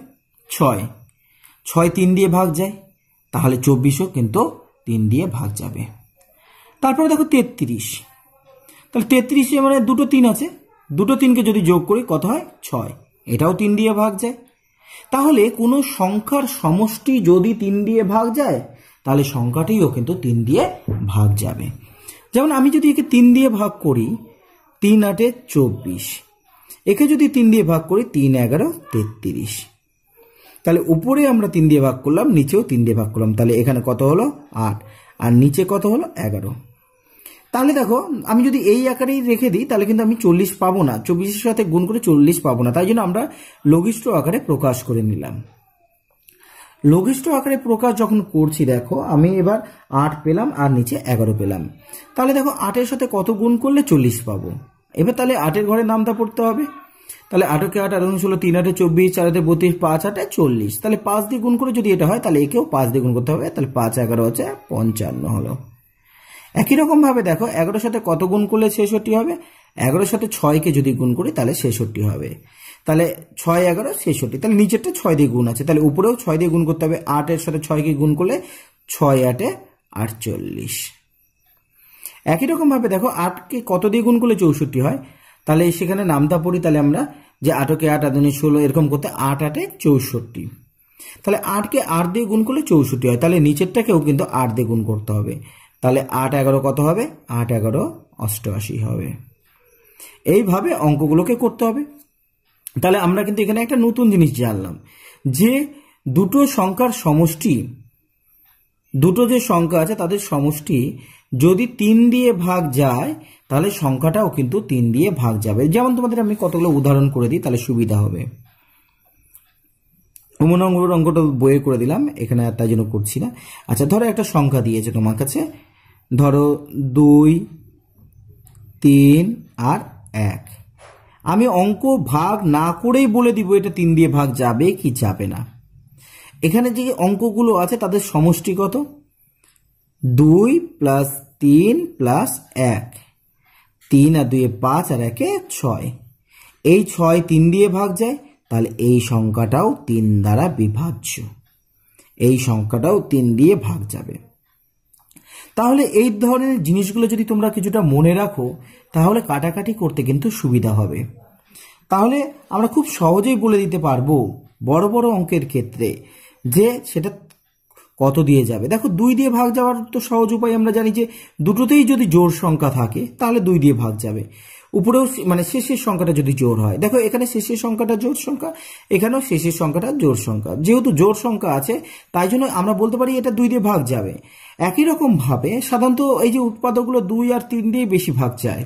ছয় ছয় তিন দিয়ে ভাগ যায় তাহলে চব্বিশও কিন্তু তিন দিয়ে ভাগ যাবে তারপরে দেখো তেত্রিশ তাহলে তেত্রিশে মানে দুটো তিন আছে দুটো তিনকে যদি যোগ করি কত হয় ছয় এটাও তিন দিয়ে ভাগ যায় তাহলে কোনো সংখ্যার সমষ্টি যদি তিন দিয়ে ভাগ যায় তাহলে সংখ্যাটিও কিন্তু তিন দিয়ে ভাগ যাবে যেমন আমি যদি একে তিন দিয়ে ভাগ করি তিন আটে চব্বিশ একে যদি তিন দিয়ে ভাগ করি তিন এগারো তেত্রিশ তাহলে উপরে আমরা তিন দিয়ে ভাগ করলাম নিচেও তিন দিয়ে ভাগ করলাম তাহলে এখানে কত হলো আট আর নিচে কত হলো এগারো তাহলে দেখো আমি যদি এই আকারেই রেখে দিই তাহলে কিন্তু আমি চল্লিশ পাবো না চব্বিশের সাথে গুণ করে চল্লিশ পাবো না তাই জন্য আমরা লঘিষ্ঠ আকারে প্রকাশ করে নিলাম লঘিষ্ঠ আকারে প্রকাশ যখন করছি দেখো আমি এবার আট পেলাম আর নিচে এগারো পেলাম তাহলে দেখো আটের সাথে কত গুণ করলে চল্লিশ পাবো এবার তাহলে আটের ঘরের নামটা পড়তে হবে তাহলে আটকে আট আর ষোলো তিন আটে চব্বিশ চার আটে বত্রিশ পাঁচ আটে চল্লিশ তাহলে পাঁচ দিয়ে গুণ করে যদি এটা হয় তাহলে একেও পাঁচ দিয়ে গুণ করতে হবে তাহলে পাঁচ এগারো হচ্ছে পঞ্চান্ন হলো একই রকমভাবে দেখো এগারোর সাথে কত গুণ করলে ছেষট্টি হবে এগারোর সাথে ছয়কে যদি গুণ করি তাহলে ছেষট্টি হবে তাহলে ছয় এগারো ছেষট্টি তাহলে নিচেরটা ছয় দিয়ে গুণ আছে তাহলে উপরেও ছয় দিয়ে গুণ করতে হবে আটের সাথে ছয়কে গুণ করলে ছয় আটে আটচল্লিশ একই রকমভাবে দেখো আটকে কত দিয়ে গুণ করলে চৌষট্টি হয় তাহলে সেখানে নামতা পড়ি তাহলে আমরা যে আটকে আট আধুনিক ষোলো এরকম করতে আট আটে চৌষট্টি তাহলে আটকে আট দিয়ে গুণ করলে চৌষট্টি হয় তাহলে নিচেরটাকেও কিন্তু আট দিয়ে গুণ করতে হবে তাহলে আট এগারো কত হবে আট এগারো অষ্টআশি হবে এইভাবে অঙ্কগুলোকে করতে হবে তাহলে আমরা কিন্তু এখানে একটা নতুন জিনিস জানলাম যে দুটো সংখ্যার সমষ্টি দুটো যে সংখ্যা আছে তাদের সমষ্টি যদি তিন দিয়ে ভাগ যায় তাহলে সংখ্যাটাও কিন্তু তিন দিয়ে ভাগ যাবে যেমন তোমাদের আমি কতগুলো উদাহরণ করে দিই তাহলে সুবিধা হবে অমন অঙ্গুর অঙ্কটা বইয়ে করে দিলাম এখানে আর তাই জন্য করছি না আচ্ছা ধরো একটা সংখ্যা দিয়েছে তোমার কাছে ধরো দুই তিন আর এক আমি অঙ্ক ভাগ না করেই বলে দিব এটা তিন দিয়ে ভাগ যাবে কি যাবে না এখানে যে অঙ্কগুলো আছে তাদের সমষ্টি কত দুই প্লাস তিন প্লাস এক তিন আর দুয়ে পাঁচ আর একে ছয় এই ছয় তিন দিয়ে ভাগ যায় তাহলে এই সংখ্যাটাও তিন দ্বারা বিভাজ্য এই সংখ্যাটাও তিন দিয়ে ভাগ যাবে তাহলে এই ধরনের জিনিসগুলো যদি তোমরা কিছুটা মনে রাখো তাহলে কাটাকাটি করতে কিন্তু সুবিধা হবে তাহলে আমরা খুব সহজেই বলে দিতে পারবো বড় বড় অঙ্কের ক্ষেত্রে যে সেটা কত দিয়ে যাবে দেখো দুই দিয়ে ভাগ যাওয়ার তো সহজ উপায় আমরা জানি যে দুটোতেই যদি জোর সংখ্যা থাকে তাহলে দুই দিয়ে ভাগ যাবে উপরেও মানে শেষের সংখ্যাটা যদি জোর হয় দেখো এখানে শেষের সংখ্যাটা জোর সংখ্যা এখানেও শেষের সংখ্যাটা জোর সংখ্যা যেহেতু জোর সংখ্যা আছে তাই জন্য আমরা বলতে পারি এটা দুই দিয়ে ভাগ যাবে একই রকমভাবে সাধারণত এই যে উৎপাদকগুলো দুই আর তিন দিয়ে বেশি ভাগ যায়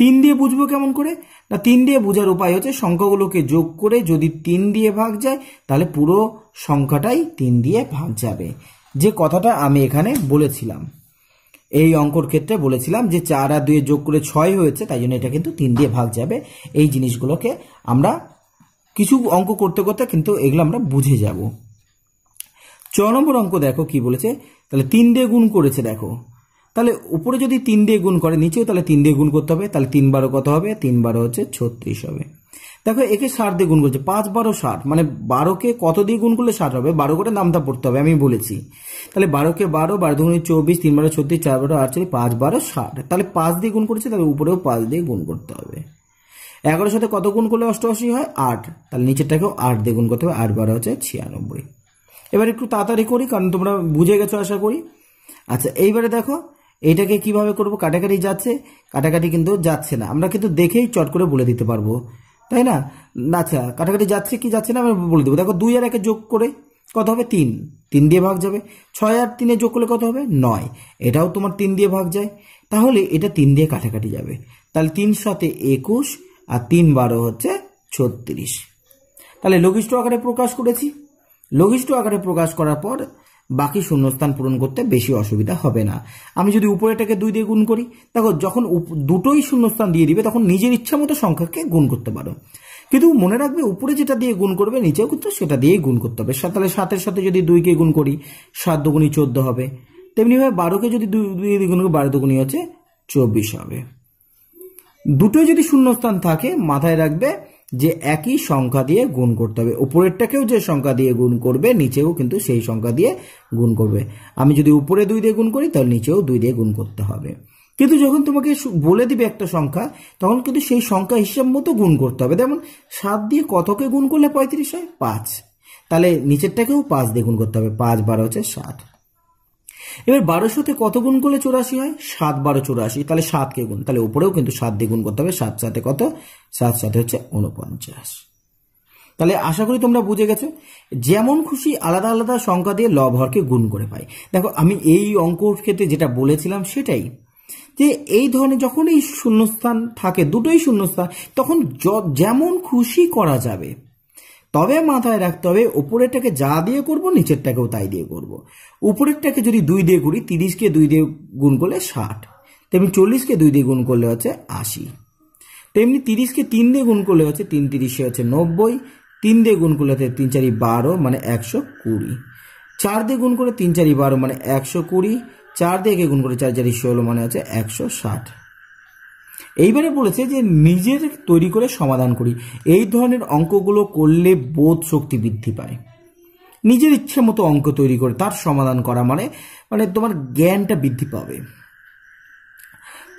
তিন দিয়ে বুঝবো কেমন করে না তিন দিয়ে বোঝার উপায় হচ্ছে সংখ্যাগুলোকে যোগ করে যদি তিন দিয়ে ভাগ যায় তাহলে পুরো সংখ্যাটাই তিন দিয়ে ভাগ যাবে যে কথাটা আমি এখানে বলেছিলাম এই অঙ্কর ক্ষেত্রে বলেছিলাম যে চার আর দুয়ে যোগ করে ছয় হয়েছে তাই জন্য এটা কিন্তু তিন দিয়ে ভাগ যাবে এই জিনিসগুলোকে আমরা কিছু অঙ্ক করতে করতে কিন্তু এগুলো আমরা বুঝে যাব ছ নম্বর অঙ্ক দেখো কি বলেছে তাহলে তিন দিয়ে গুণ করেছে দেখো তাহলে উপরে যদি তিন দিয়ে গুণ করে নিচেও তাহলে তিন দিয়ে গুণ করতে হবে তাহলে তিন বারো কত হবে তিন বারো হচ্ছে ছত্রিশ হবে দেখো একে ষাট দিয়ে গুণ করছে পাঁচ বারো ষাট মানে বারোকে কত দিয়ে গুণ করলে ষাট হবে বারো করে নামটা পড়তে হবে আমি বলেছি তাহলে বারোকে বারো বারো দুগুণে চব্বিশ তিন বারো ছত্রিশ চার বারো আটচল্লিশ পাঁচ বারো ষাট তাহলে পাঁচ দিয়ে গুণ করেছে তাহলে উপরেও পাঁচ দিয়ে গুণ করতে হবে এগারোর সাথে কত গুণ করলে অষ্টআশি হয় আট তাহলে নিচেরটাকেও আট দিয়ে গুণ করতে হবে আট বারো হচ্ছে ছিয়ানব্বই এবার একটু তাড়াতাড়ি করি কারণ তোমরা বুঝে গেছো আশা করি আচ্ছা এইবারে দেখো এটাকে কিভাবে করব কাটাকাটি যাচ্ছে কাটাকাটি কিন্তু যাচ্ছে না আমরা কিন্তু দেখেই চট করে বলে দিতে পারবো তাই না আচ্ছা কাটাকাটি যাচ্ছে কি যাচ্ছে না আমি বলে দেবো দেখো দুই আর একে যোগ করে কত হবে তিন তিন দিয়ে ভাগ যাবে ছয় আর তিনে যোগ করলে কত হবে নয় এটাও তোমার তিন দিয়ে ভাগ যায় তাহলে এটা তিন দিয়ে কাটাকাটি যাবে তাহলে তিন সাথে একুশ আর তিন বারো হচ্ছে ছত্রিশ তাহলে লঘিষ্ঠ আকারে প্রকাশ করেছি লঘিষ্ঠ আকারে প্রকাশ করার পর বাকি শূন্যস্থান পূরণ করতে বেশি অসুবিধা হবে না আমি যদি উপরেটাকে দুই দিয়ে গুণ করি দেখো যখন দুটোই শূন্যস্থান দিয়ে দিবে তখন নিজের ইচ্ছা মতো সংখ্যাকে গুণ করতে পারো কিন্তু মনে রাখবে উপরে যেটা দিয়ে গুণ করবে নিচেও কিন্তু সেটা দিয়েই গুণ করতে হবে তাহলে সাতের সাথে যদি দুইকে গুণ করি সাত দুগুণি চোদ্দ হবে তেমনিভাবে বারোকে যদি দুই গুণ করি বারো দুগুণি হচ্ছে চব্বিশ হবে দুটোই যদি শূন্যস্থান থাকে মাথায় রাখবে যে একই সংখ্যা দিয়ে গুণ করতে হবে উপরেরটাকেও যে সংখ্যা দিয়ে গুণ করবে নিচেও কিন্তু সেই সংখ্যা দিয়ে গুণ করবে আমি যদি উপরে দুই দিয়ে গুণ করি তাহলে নিচেও দুই দিয়ে গুণ করতে হবে কিন্তু যখন তোমাকে বলে দিবে একটা সংখ্যা তখন কিন্তু সেই সংখ্যা হিসাব মতো গুণ করতে হবে যেমন সাত দিয়ে কতকে গুণ করলে পঁয়ত্রিশ হয় পাঁচ তাহলে নিচেরটাকেও পাঁচ দিয়ে গুণ করতে হবে পাঁচ বারো হচ্ছে ষাট এবার বারোশোতে কত গুণ করলে চৌরাশি হয় সাত বারো চৌরাশি তাহলে সাতকে গুণ তাহলে উপরেও কিন্তু সাত দিয়ে গুণ করতে হবে সাত সাথে কত সাত সাথে হচ্ছে উনপঞ্চাশ তাহলে আশা করি তোমরা বুঝে গেছো যেমন খুশি আলাদা আলাদা সংখ্যা দিয়ে লভরকে গুণ করে পাই দেখো আমি এই অঙ্ক ক্ষেত্রে যেটা বলেছিলাম সেটাই যে এই ধরনের যখন এই শূন্যস্থান থাকে দুটোই শূন্যস্থান তখন যেমন খুশি করা যাবে তবে মাথায় রাখতে হবে উপরেরটাকে যা দিয়ে করব নিচেরটাকেও তাই দিয়ে করব। উপরেরটাকে যদি দুই দিয়ে করি তিরিশকে দুই দিয়ে গুণ করলে ষাট তেমনি চল্লিশকে দুই দিয়ে গুণ করলে হচ্ছে আশি তেমনি তিরিশকে তিন দিয়ে গুণ করলে হচ্ছে তিন তিরিশে হচ্ছে নব্বই তিন দিয়ে গুণ করলে তিন চারি বারো মানে একশো কুড়ি চার দিয়ে গুণ করে তিন চারি বারো মানে একশো কুড়ি চার দিয়ে গুণ করে চার চারি ষোলো মানে হচ্ছে একশো ষাট এইবারে বলেছে যে নিজের তৈরি করে সমাধান করি এই ধরনের অঙ্কগুলো করলে বোধ শক্তি বৃদ্ধি পায় নিজের ইচ্ছে মতো অঙ্ক তৈরি করে তার সমাধান করা মানে মানে তোমার জ্ঞানটা বৃদ্ধি পাবে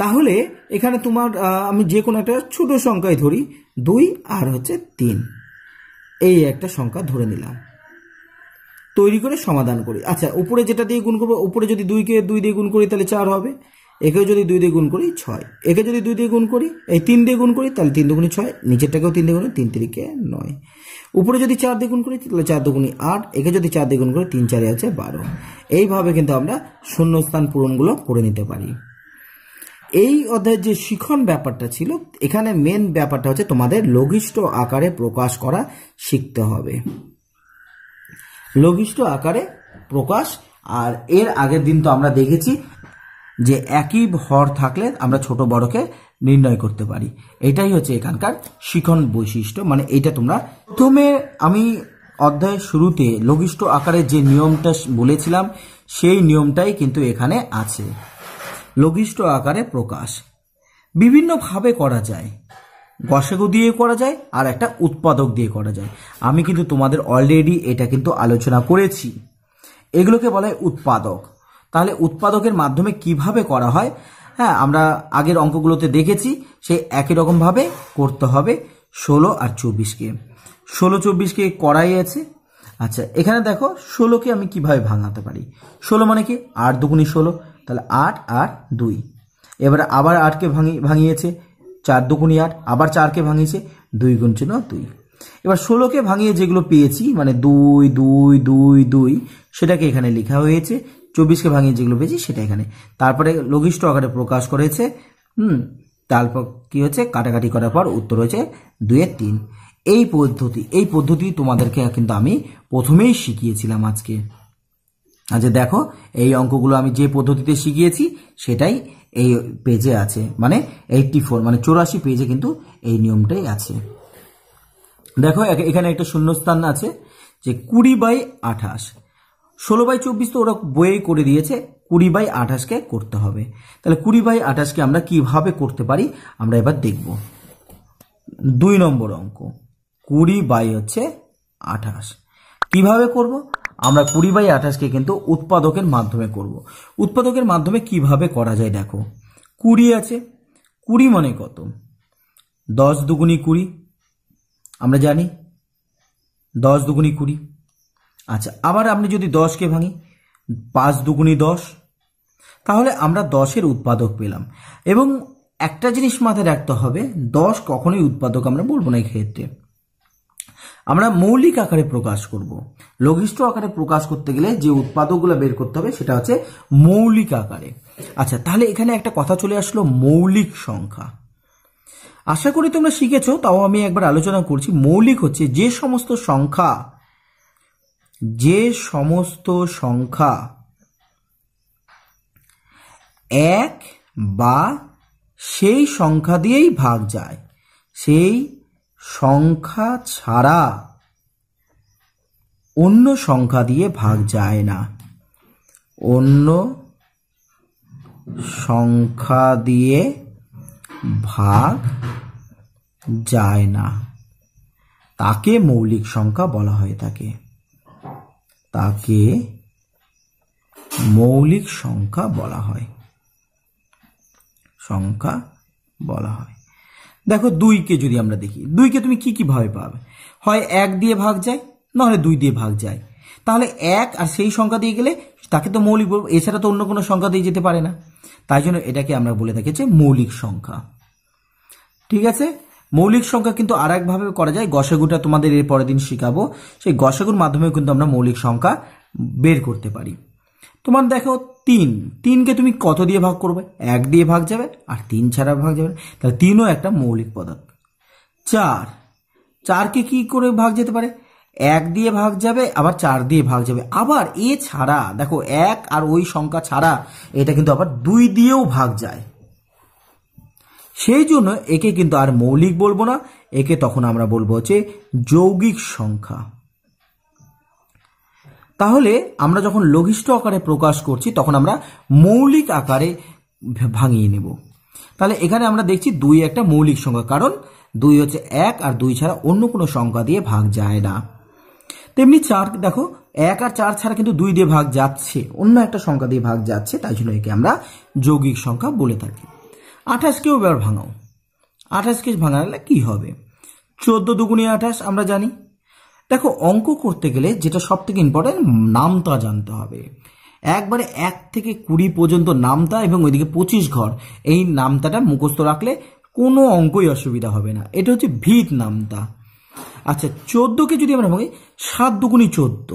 তাহলে এখানে তোমার আমি যে কোনো একটা ছোট সংখ্যায় ধরি দুই আর হচ্ছে তিন এই একটা সংখ্যা ধরে নিলাম তৈরি করে সমাধান করি আচ্ছা উপরে যেটা দিয়ে গুণ করবো উপরে যদি দুইকে দুই দিয়ে গুণ করি তাহলে চার হবে একেও যদি দুই দিয়ে গুণ করি ছয় একে যদি দুই দিয়ে গুণ করি এই তিন দিয়ে গুণ করি তাহলে তিন দুগুণে ছয় নিচেরটাকেও তিন দিয়ে গুণ তিন তিরিকে নয় উপরে যদি চার দিয়ে গুণ করি তাহলে চার দুগুণি আট একে যদি চার দিয়ে গুণ করি তিন চারে আছে বারো এইভাবে কিন্তু আমরা শূন্য স্থান পূরণগুলো করে নিতে পারি এই অধ্যায়ের যে শিখন ব্যাপারটা ছিল এখানে মেন ব্যাপারটা হচ্ছে তোমাদের লঘিষ্ঠ আকারে প্রকাশ করা শিখতে হবে লঘিষ্ঠ আকারে প্রকাশ আর এর আগের দিন তো আমরা দেখেছি যে একই ভর থাকলে আমরা ছোট বড়কে নির্ণয় করতে পারি এটাই হচ্ছে এখানকার শিখন বৈশিষ্ট্য মানে এটা তোমরা প্রথমে আমি অধ্যায়ের শুরুতে লঘিষ্ঠ আকারে যে নিয়মটা বলেছিলাম সেই নিয়মটাই কিন্তু এখানে আছে লঘিষ্ঠ আকারে প্রকাশ বিভিন্নভাবে করা যায় গসেগো দিয়ে করা যায় আর একটা উৎপাদক দিয়ে করা যায় আমি কিন্তু তোমাদের অলরেডি এটা কিন্তু আলোচনা করেছি এগুলোকে বলে উৎপাদক তাহলে উৎপাদকের মাধ্যমে কিভাবে করা হয় হ্যাঁ আমরা আগের অঙ্কগুলোতে দেখেছি সে একই রকমভাবে করতে হবে ষোলো আর চব্বিশকে ষোলো চব্বিশকে করাই আছে আচ্ছা এখানে দেখো ষোলোকে আমি কিভাবে ভাঙাতে পারি ষোলো মানে কি আট দুগুনি ষোলো তাহলে আট আর দুই এবার আবার আটকে ভাঙি ভাঙিয়েছে চার দুগুনি আট আবার চারকে ভাঙিয়েছে দুই গুণ চিহ্ন দুই এবার ষোলোকে ভাঙিয়ে যেগুলো পেয়েছি মানে দুই দুই দুই দুই সেটাকে এখানে লেখা হয়েছে চব্বিশকে ভাঙিয়ে যেগুলো পেয়েছি সেটা এখানে তারপরে লঘিষ্ঠ আকারে প্রকাশ করেছে হুম তারপর কী হচ্ছে কাটাকাটি করার পর উত্তর হয়েছে দুয়ের তিন এই পদ্ধতি এই পদ্ধতি তোমাদেরকে কিন্তু আমি প্রথমেই শিখিয়েছিলাম আজকে আচ্ছা দেখো এই অঙ্কগুলো আমি যে পদ্ধতিতে শিখিয়েছি সেটাই এই পেজে আছে মানে এইটটি ফোর মানে চৌরাশি পেজে কিন্তু এই নিয়মটাই আছে দেখো এখানে একটা শূন্যস্থান আছে যে কুড়ি বাই আঠাশ ষোলো বাই চব্বিশ তো ওরা বইয়েই করে দিয়েছে কুড়ি বাই আঠাশকে করতে হবে তাহলে কুড়ি বাই আঠাশকে আমরা কিভাবে করতে পারি আমরা এবার দেখব দুই নম্বর অঙ্ক কুড়ি বাই হচ্ছে আঠাশ কিভাবে করব আমরা কুড়ি বাই আঠাশকে কিন্তু উৎপাদকের মাধ্যমে করব। উৎপাদকের মাধ্যমে কিভাবে করা যায় দেখো কুড়ি আছে কুড়ি মানে কত দশ দুগুনি কুড়ি আমরা জানি দশ দুগুনি কুড়ি আচ্ছা আবার আপনি যদি দশকে ভাঙি পাঁচ দুগুণি দশ তাহলে আমরা দশের উৎপাদক পেলাম এবং একটা জিনিস মাথায় রাখতে হবে দশ কখনোই উৎপাদক আমরা বলবো না ক্ষেত্রে আমরা মৌলিক আকারে প্রকাশ করব। লঘিষ্ঠ আকারে প্রকাশ করতে গেলে যে উৎপাদকগুলো বের করতে হবে সেটা হচ্ছে মৌলিক আকারে আচ্ছা তাহলে এখানে একটা কথা চলে আসলো মৌলিক সংখ্যা আশা করি তোমরা শিখেছ তাও আমি একবার আলোচনা করছি মৌলিক হচ্ছে যে সমস্ত সংখ্যা যে সমস্ত সংখ্যা এক বা সেই সংখ্যা দিয়েই ভাগ যায় সেই সংখ্যা ছাড়া অন্য সংখ্যা দিয়ে ভাগ যায় না অন্য সংখ্যা দিয়ে ভাগ যায় না তাকে মৌলিক সংখ্যা বলা হয়ে থাকে তাকে মৌলিক সংখ্যা বলা হয় সংখ্যা বলা হয় দেখো দুইকে যদি আমরা দেখি দুইকে তুমি কি কিভাবে পাবে হয় এক দিয়ে ভাগ যায় নাহলে দুই দিয়ে ভাগ যায় তাহলে এক আর সেই সংখ্যা দিয়ে গেলে তাকে তো মৌলিক বলবো এছাড়া তো অন্য কোনো সংখ্যা দিয়ে যেতে পারে না তাই জন্য এটাকে আমরা বলে থাকি যে মৌলিক সংখ্যা ঠিক আছে মৌলিক সংখ্যা কিন্তু আর একভাবে করা যায় গসেগুটা তোমাদের এর পরের দিন শেখাবো সেই গসেগুর মাধ্যমে কিন্তু আমরা মৌলিক সংখ্যা বের করতে পারি তোমার দেখো তিন তিনকে তুমি কত দিয়ে ভাগ করবে এক দিয়ে ভাগ যাবে আর তিন ছাড়া ভাগ যাবে তাহলে তিনও একটা মৌলিক পদার্থ চার চারকে কি করে ভাগ যেতে পারে এক দিয়ে ভাগ যাবে আবার চার দিয়ে ভাগ যাবে আবার এ ছাড়া দেখো এক আর ওই সংখ্যা ছাড়া এটা কিন্তু আবার দুই দিয়েও ভাগ যায় সেই জন্য একে কিন্তু আর মৌলিক বলবো না একে তখন আমরা বলবো হচ্ছে যৌগিক সংখ্যা তাহলে আমরা যখন লঘিষ্ঠ আকারে প্রকাশ করছি তখন আমরা মৌলিক আকারে ভাঙিয়ে নেব তাহলে এখানে আমরা দেখছি দুই একটা মৌলিক সংখ্যা কারণ দুই হচ্ছে এক আর দুই ছাড়া অন্য কোনো সংখ্যা দিয়ে ভাগ যায় না তেমনি চার দেখো এক আর চার ছাড়া কিন্তু দুই দিয়ে ভাগ যাচ্ছে অন্য একটা সংখ্যা দিয়ে ভাগ যাচ্ছে তাই জন্য একে আমরা যৌগিক সংখ্যা বলে থাকি আঠাশকেও এবার ভাঙাও আঠাশকে ভাঙালে কি হবে চোদ্দ দুগুনি আঠাশ আমরা জানি দেখো অঙ্ক করতে গেলে যেটা সব থেকে ইম্পর্টেন্ট নামতা জানতে হবে একবারে এক থেকে কুড়ি পর্যন্ত নামতা এবং ওইদিকে পঁচিশ ঘর এই নামতাটা মুখস্থ রাখলে কোনো অঙ্কই অসুবিধা হবে না এটা হচ্ছে ভিত নামতা আচ্ছা চোদ্দোকে যদি আমরা ভাঙি সাত দুগুণি চোদ্দ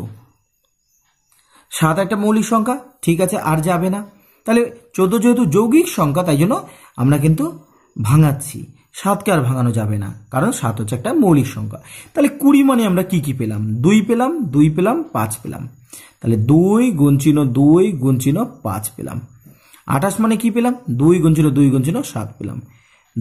সাত একটা মৌলিক সংখ্যা ঠিক আছে আর যাবে না তাহলে চোদ্দ যেহেতু যৌগিক সংখ্যা তাই জন্য আমরা কিন্তু ভাঙাচ্ছি সাতকে আর ভাঙানো যাবে না কারণ সাত হচ্ছে একটা মৌলিক সংখ্যা তাহলে কুড়ি মানে আমরা কি কি পেলাম দুই পেলাম দুই পেলাম পাঁচ পেলাম তাহলে দুই চিহ্ন দুই গুণচিহ্ন পাঁচ পেলাম আঠাশ মানে কি পেলাম দুই গুণচিহ্ন দুই গুণচিহ্ন সাত পেলাম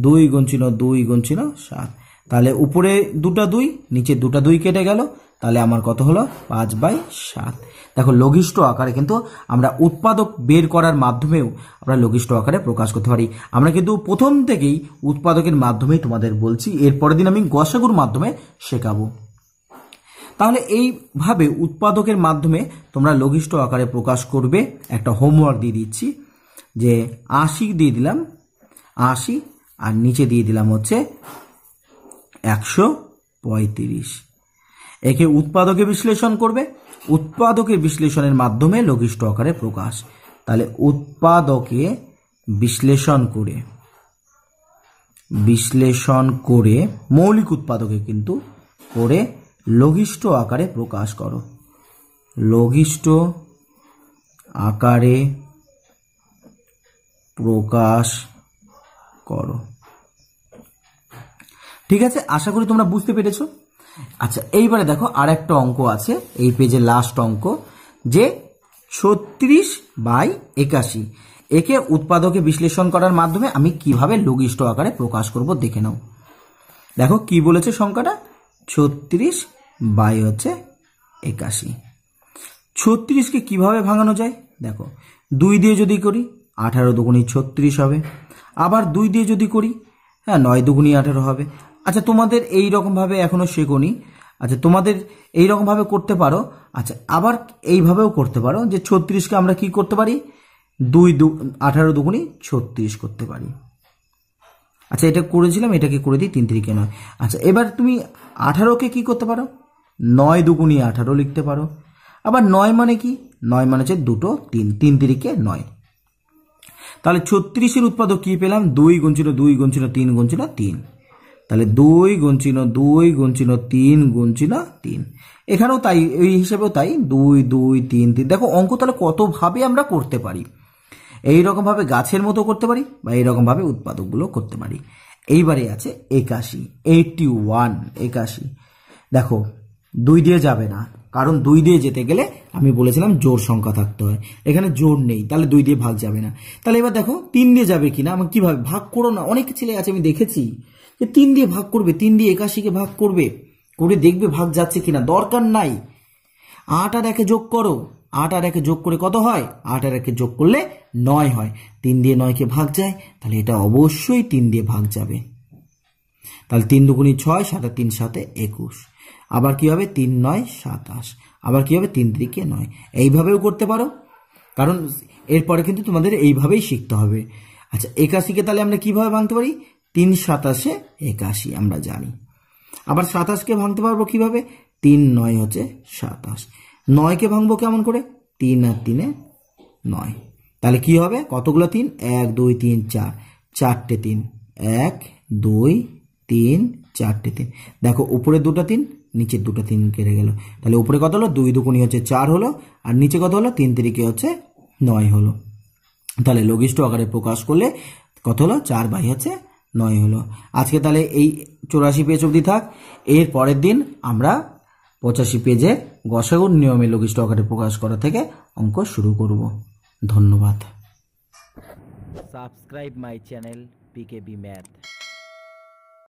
দুই গুণচিহ্ন দুই গুণচিহ্ন সাত তাহলে উপরে দুটা দুই নিচে দুটা দুই কেটে গেল তাহলে আমার কত হলো পাঁচ বাই সাত দেখো লঘিষ্ট আকারে কিন্তু আমরা উৎপাদক বের করার মাধ্যমেও আমরা লঘিষ্ট আকারে প্রকাশ করতে পারি আমরা কিন্তু প্রথম থেকেই উৎপাদকের মাধ্যমেই তোমাদের বলছি এরপরের দিন আমি গসাগুর মাধ্যমে শেখাবো তাহলে এইভাবে উৎপাদকের মাধ্যমে তোমরা লঘিষ্ট আকারে প্রকাশ করবে একটা হোমওয়ার্ক দিয়ে দিচ্ছি যে আশি দিয়ে দিলাম আশি আর নিচে দিয়ে দিলাম হচ্ছে একশো পঁয়ত্রিশ একে উৎপাদকে বিশ্লেষণ করবে উৎপাদকে বিশ্লেষণের মাধ্যমে লঘিষ্ঠ আকারে প্রকাশ তাহলে উৎপাদকে বিশ্লেষণ করে বিশ্লেষণ করে মৌলিক উৎপাদকে কিন্তু করে লঘিষ্ঠ আকারে প্রকাশ করো লঘিষ্ঠ আকারে প্রকাশ করো ঠিক আছে আশা করি তোমরা বুঝতে পেরেছো আচ্ছা এইবারে দেখো আর একটা অঙ্ক আছে এই পেজে লাস্ট অঙ্ক যে ছত্রিশ বাই একাশি একে উৎপাদকে বিশ্লেষণ করার মাধ্যমে আমি কিভাবে লঘিষ্ঠ আকারে প্রকাশ করব দেখে নাও দেখো কি বলেছে সংখ্যাটা ছত্রিশ বাই হচ্ছে একাশি ছত্রিশকে কিভাবে ভাঙানো যায় দেখো দুই দিয়ে যদি করি আঠারো দুগুণি ছত্রিশ হবে আবার দুই দিয়ে যদি করি হ্যাঁ নয় দুগুণি আঠারো হবে আচ্ছা তোমাদের এই রকমভাবে এখনও শেখনি আচ্ছা তোমাদের এই রকমভাবে করতে পারো আচ্ছা আবার এইভাবেও করতে পারো যে ছত্রিশকে আমরা কি করতে পারি দুই দু আঠারো দুগুনি ছত্রিশ করতে পারি আচ্ছা এটা করেছিলাম এটাকে করে দিই তিন তিরিকে নয় আচ্ছা এবার তুমি আঠারোকে কি করতে পারো নয় দুগুনি আঠারো লিখতে পারো আবার নয় মানে কি নয় মানে হচ্ছে দুটো তিন তিন তিরিকে নয় তাহলে ছত্রিশের উৎপাদক কি পেলাম দুই গুণ ছিল দুই গুণ ছিল তিন গুণ ছিল তিন তাহলে দুই গুণ চিহ্ন দুই গুণ চিহ্ন তিন গুণ চিহ্ন তিন এখানেও তাই এই হিসেবেও তাই দুই দুই তিন তিন দেখো অঙ্ক তাহলে কতভাবে আমরা করতে পারি এই রকমভাবে গাছের মতো করতে পারি বা এই রকমভাবে উৎপাদকগুলো করতে পারি এইবারে আছে একাশি এইটি ওয়ান একাশি দেখো দুই দিয়ে যাবে না কারণ দুই দিয়ে যেতে গেলে আমি বলেছিলাম জোর সংখ্যা থাকতে হয় এখানে জোর নেই তাহলে দুই দিয়ে ভাগ যাবে না তাহলে এবার দেখো তিন দিয়ে যাবে কিনা আমি কিভাবে ভাগ করো না অনেক ছেলে আছে আমি দেখেছি যে তিন দিয়ে ভাগ করবে তিন দিয়ে একাশিকে ভাগ করবে করে দেখবে ভাগ যাচ্ছে কিনা দরকার নাই আট আর একে যোগ করো আট আর একে যোগ করে কত হয় আট আর একে যোগ করলে নয় হয় তিন দিয়ে নয়কে ভাগ যায় তাহলে এটা অবশ্যই তিন দিয়ে ভাগ যাবে তাহলে তিন দুগুণি ছয় সাথে তিন সাথে একুশ আবার কি হবে তিন নয় সাতাশ আবার কি হবে তিন দিকে নয় এইভাবেও করতে পারো কারণ এরপরে কিন্তু তোমাদের এইভাবেই শিখতে হবে আচ্ছা একাশিকে তাহলে আমরা কিভাবে ভাঙতে পারি তিন সাতাশে একাশি আমরা জানি আবার সাতাশকে ভাঙতে পারবো কিভাবে তিন নয় হচ্ছে সাতাশ নয়কে ভাঙবো কেমন করে তিন আর তিনে নয় তাহলে কি হবে কতগুলো তিন এক দুই তিন চার চারটে তিন এক দুই তিন চারটে তিন দেখো উপরে দুটো তিন নিচের দুটো তিন কেটে গেল তাহলে উপরে কত হলো দুই দুকুনি হচ্ছে চার হলো আর নিচে কত হলো তিন তিরিকে হচ্ছে নয় হলো তাহলে লঘিষ্ঠ আকারে প্রকাশ করলে কত হলো চার বাই হচ্ছে নয় হলো আজকে তাহলে এই চৌরাশি পেজ অবধি থাক এর পরের দিন আমরা পঁচাশি পেজে গসাগুর নিয়মে লঘিষ্ঠ আকারে প্রকাশ করা থেকে অঙ্ক শুরু করব ধন্যবাদ subscribe my channel PKB math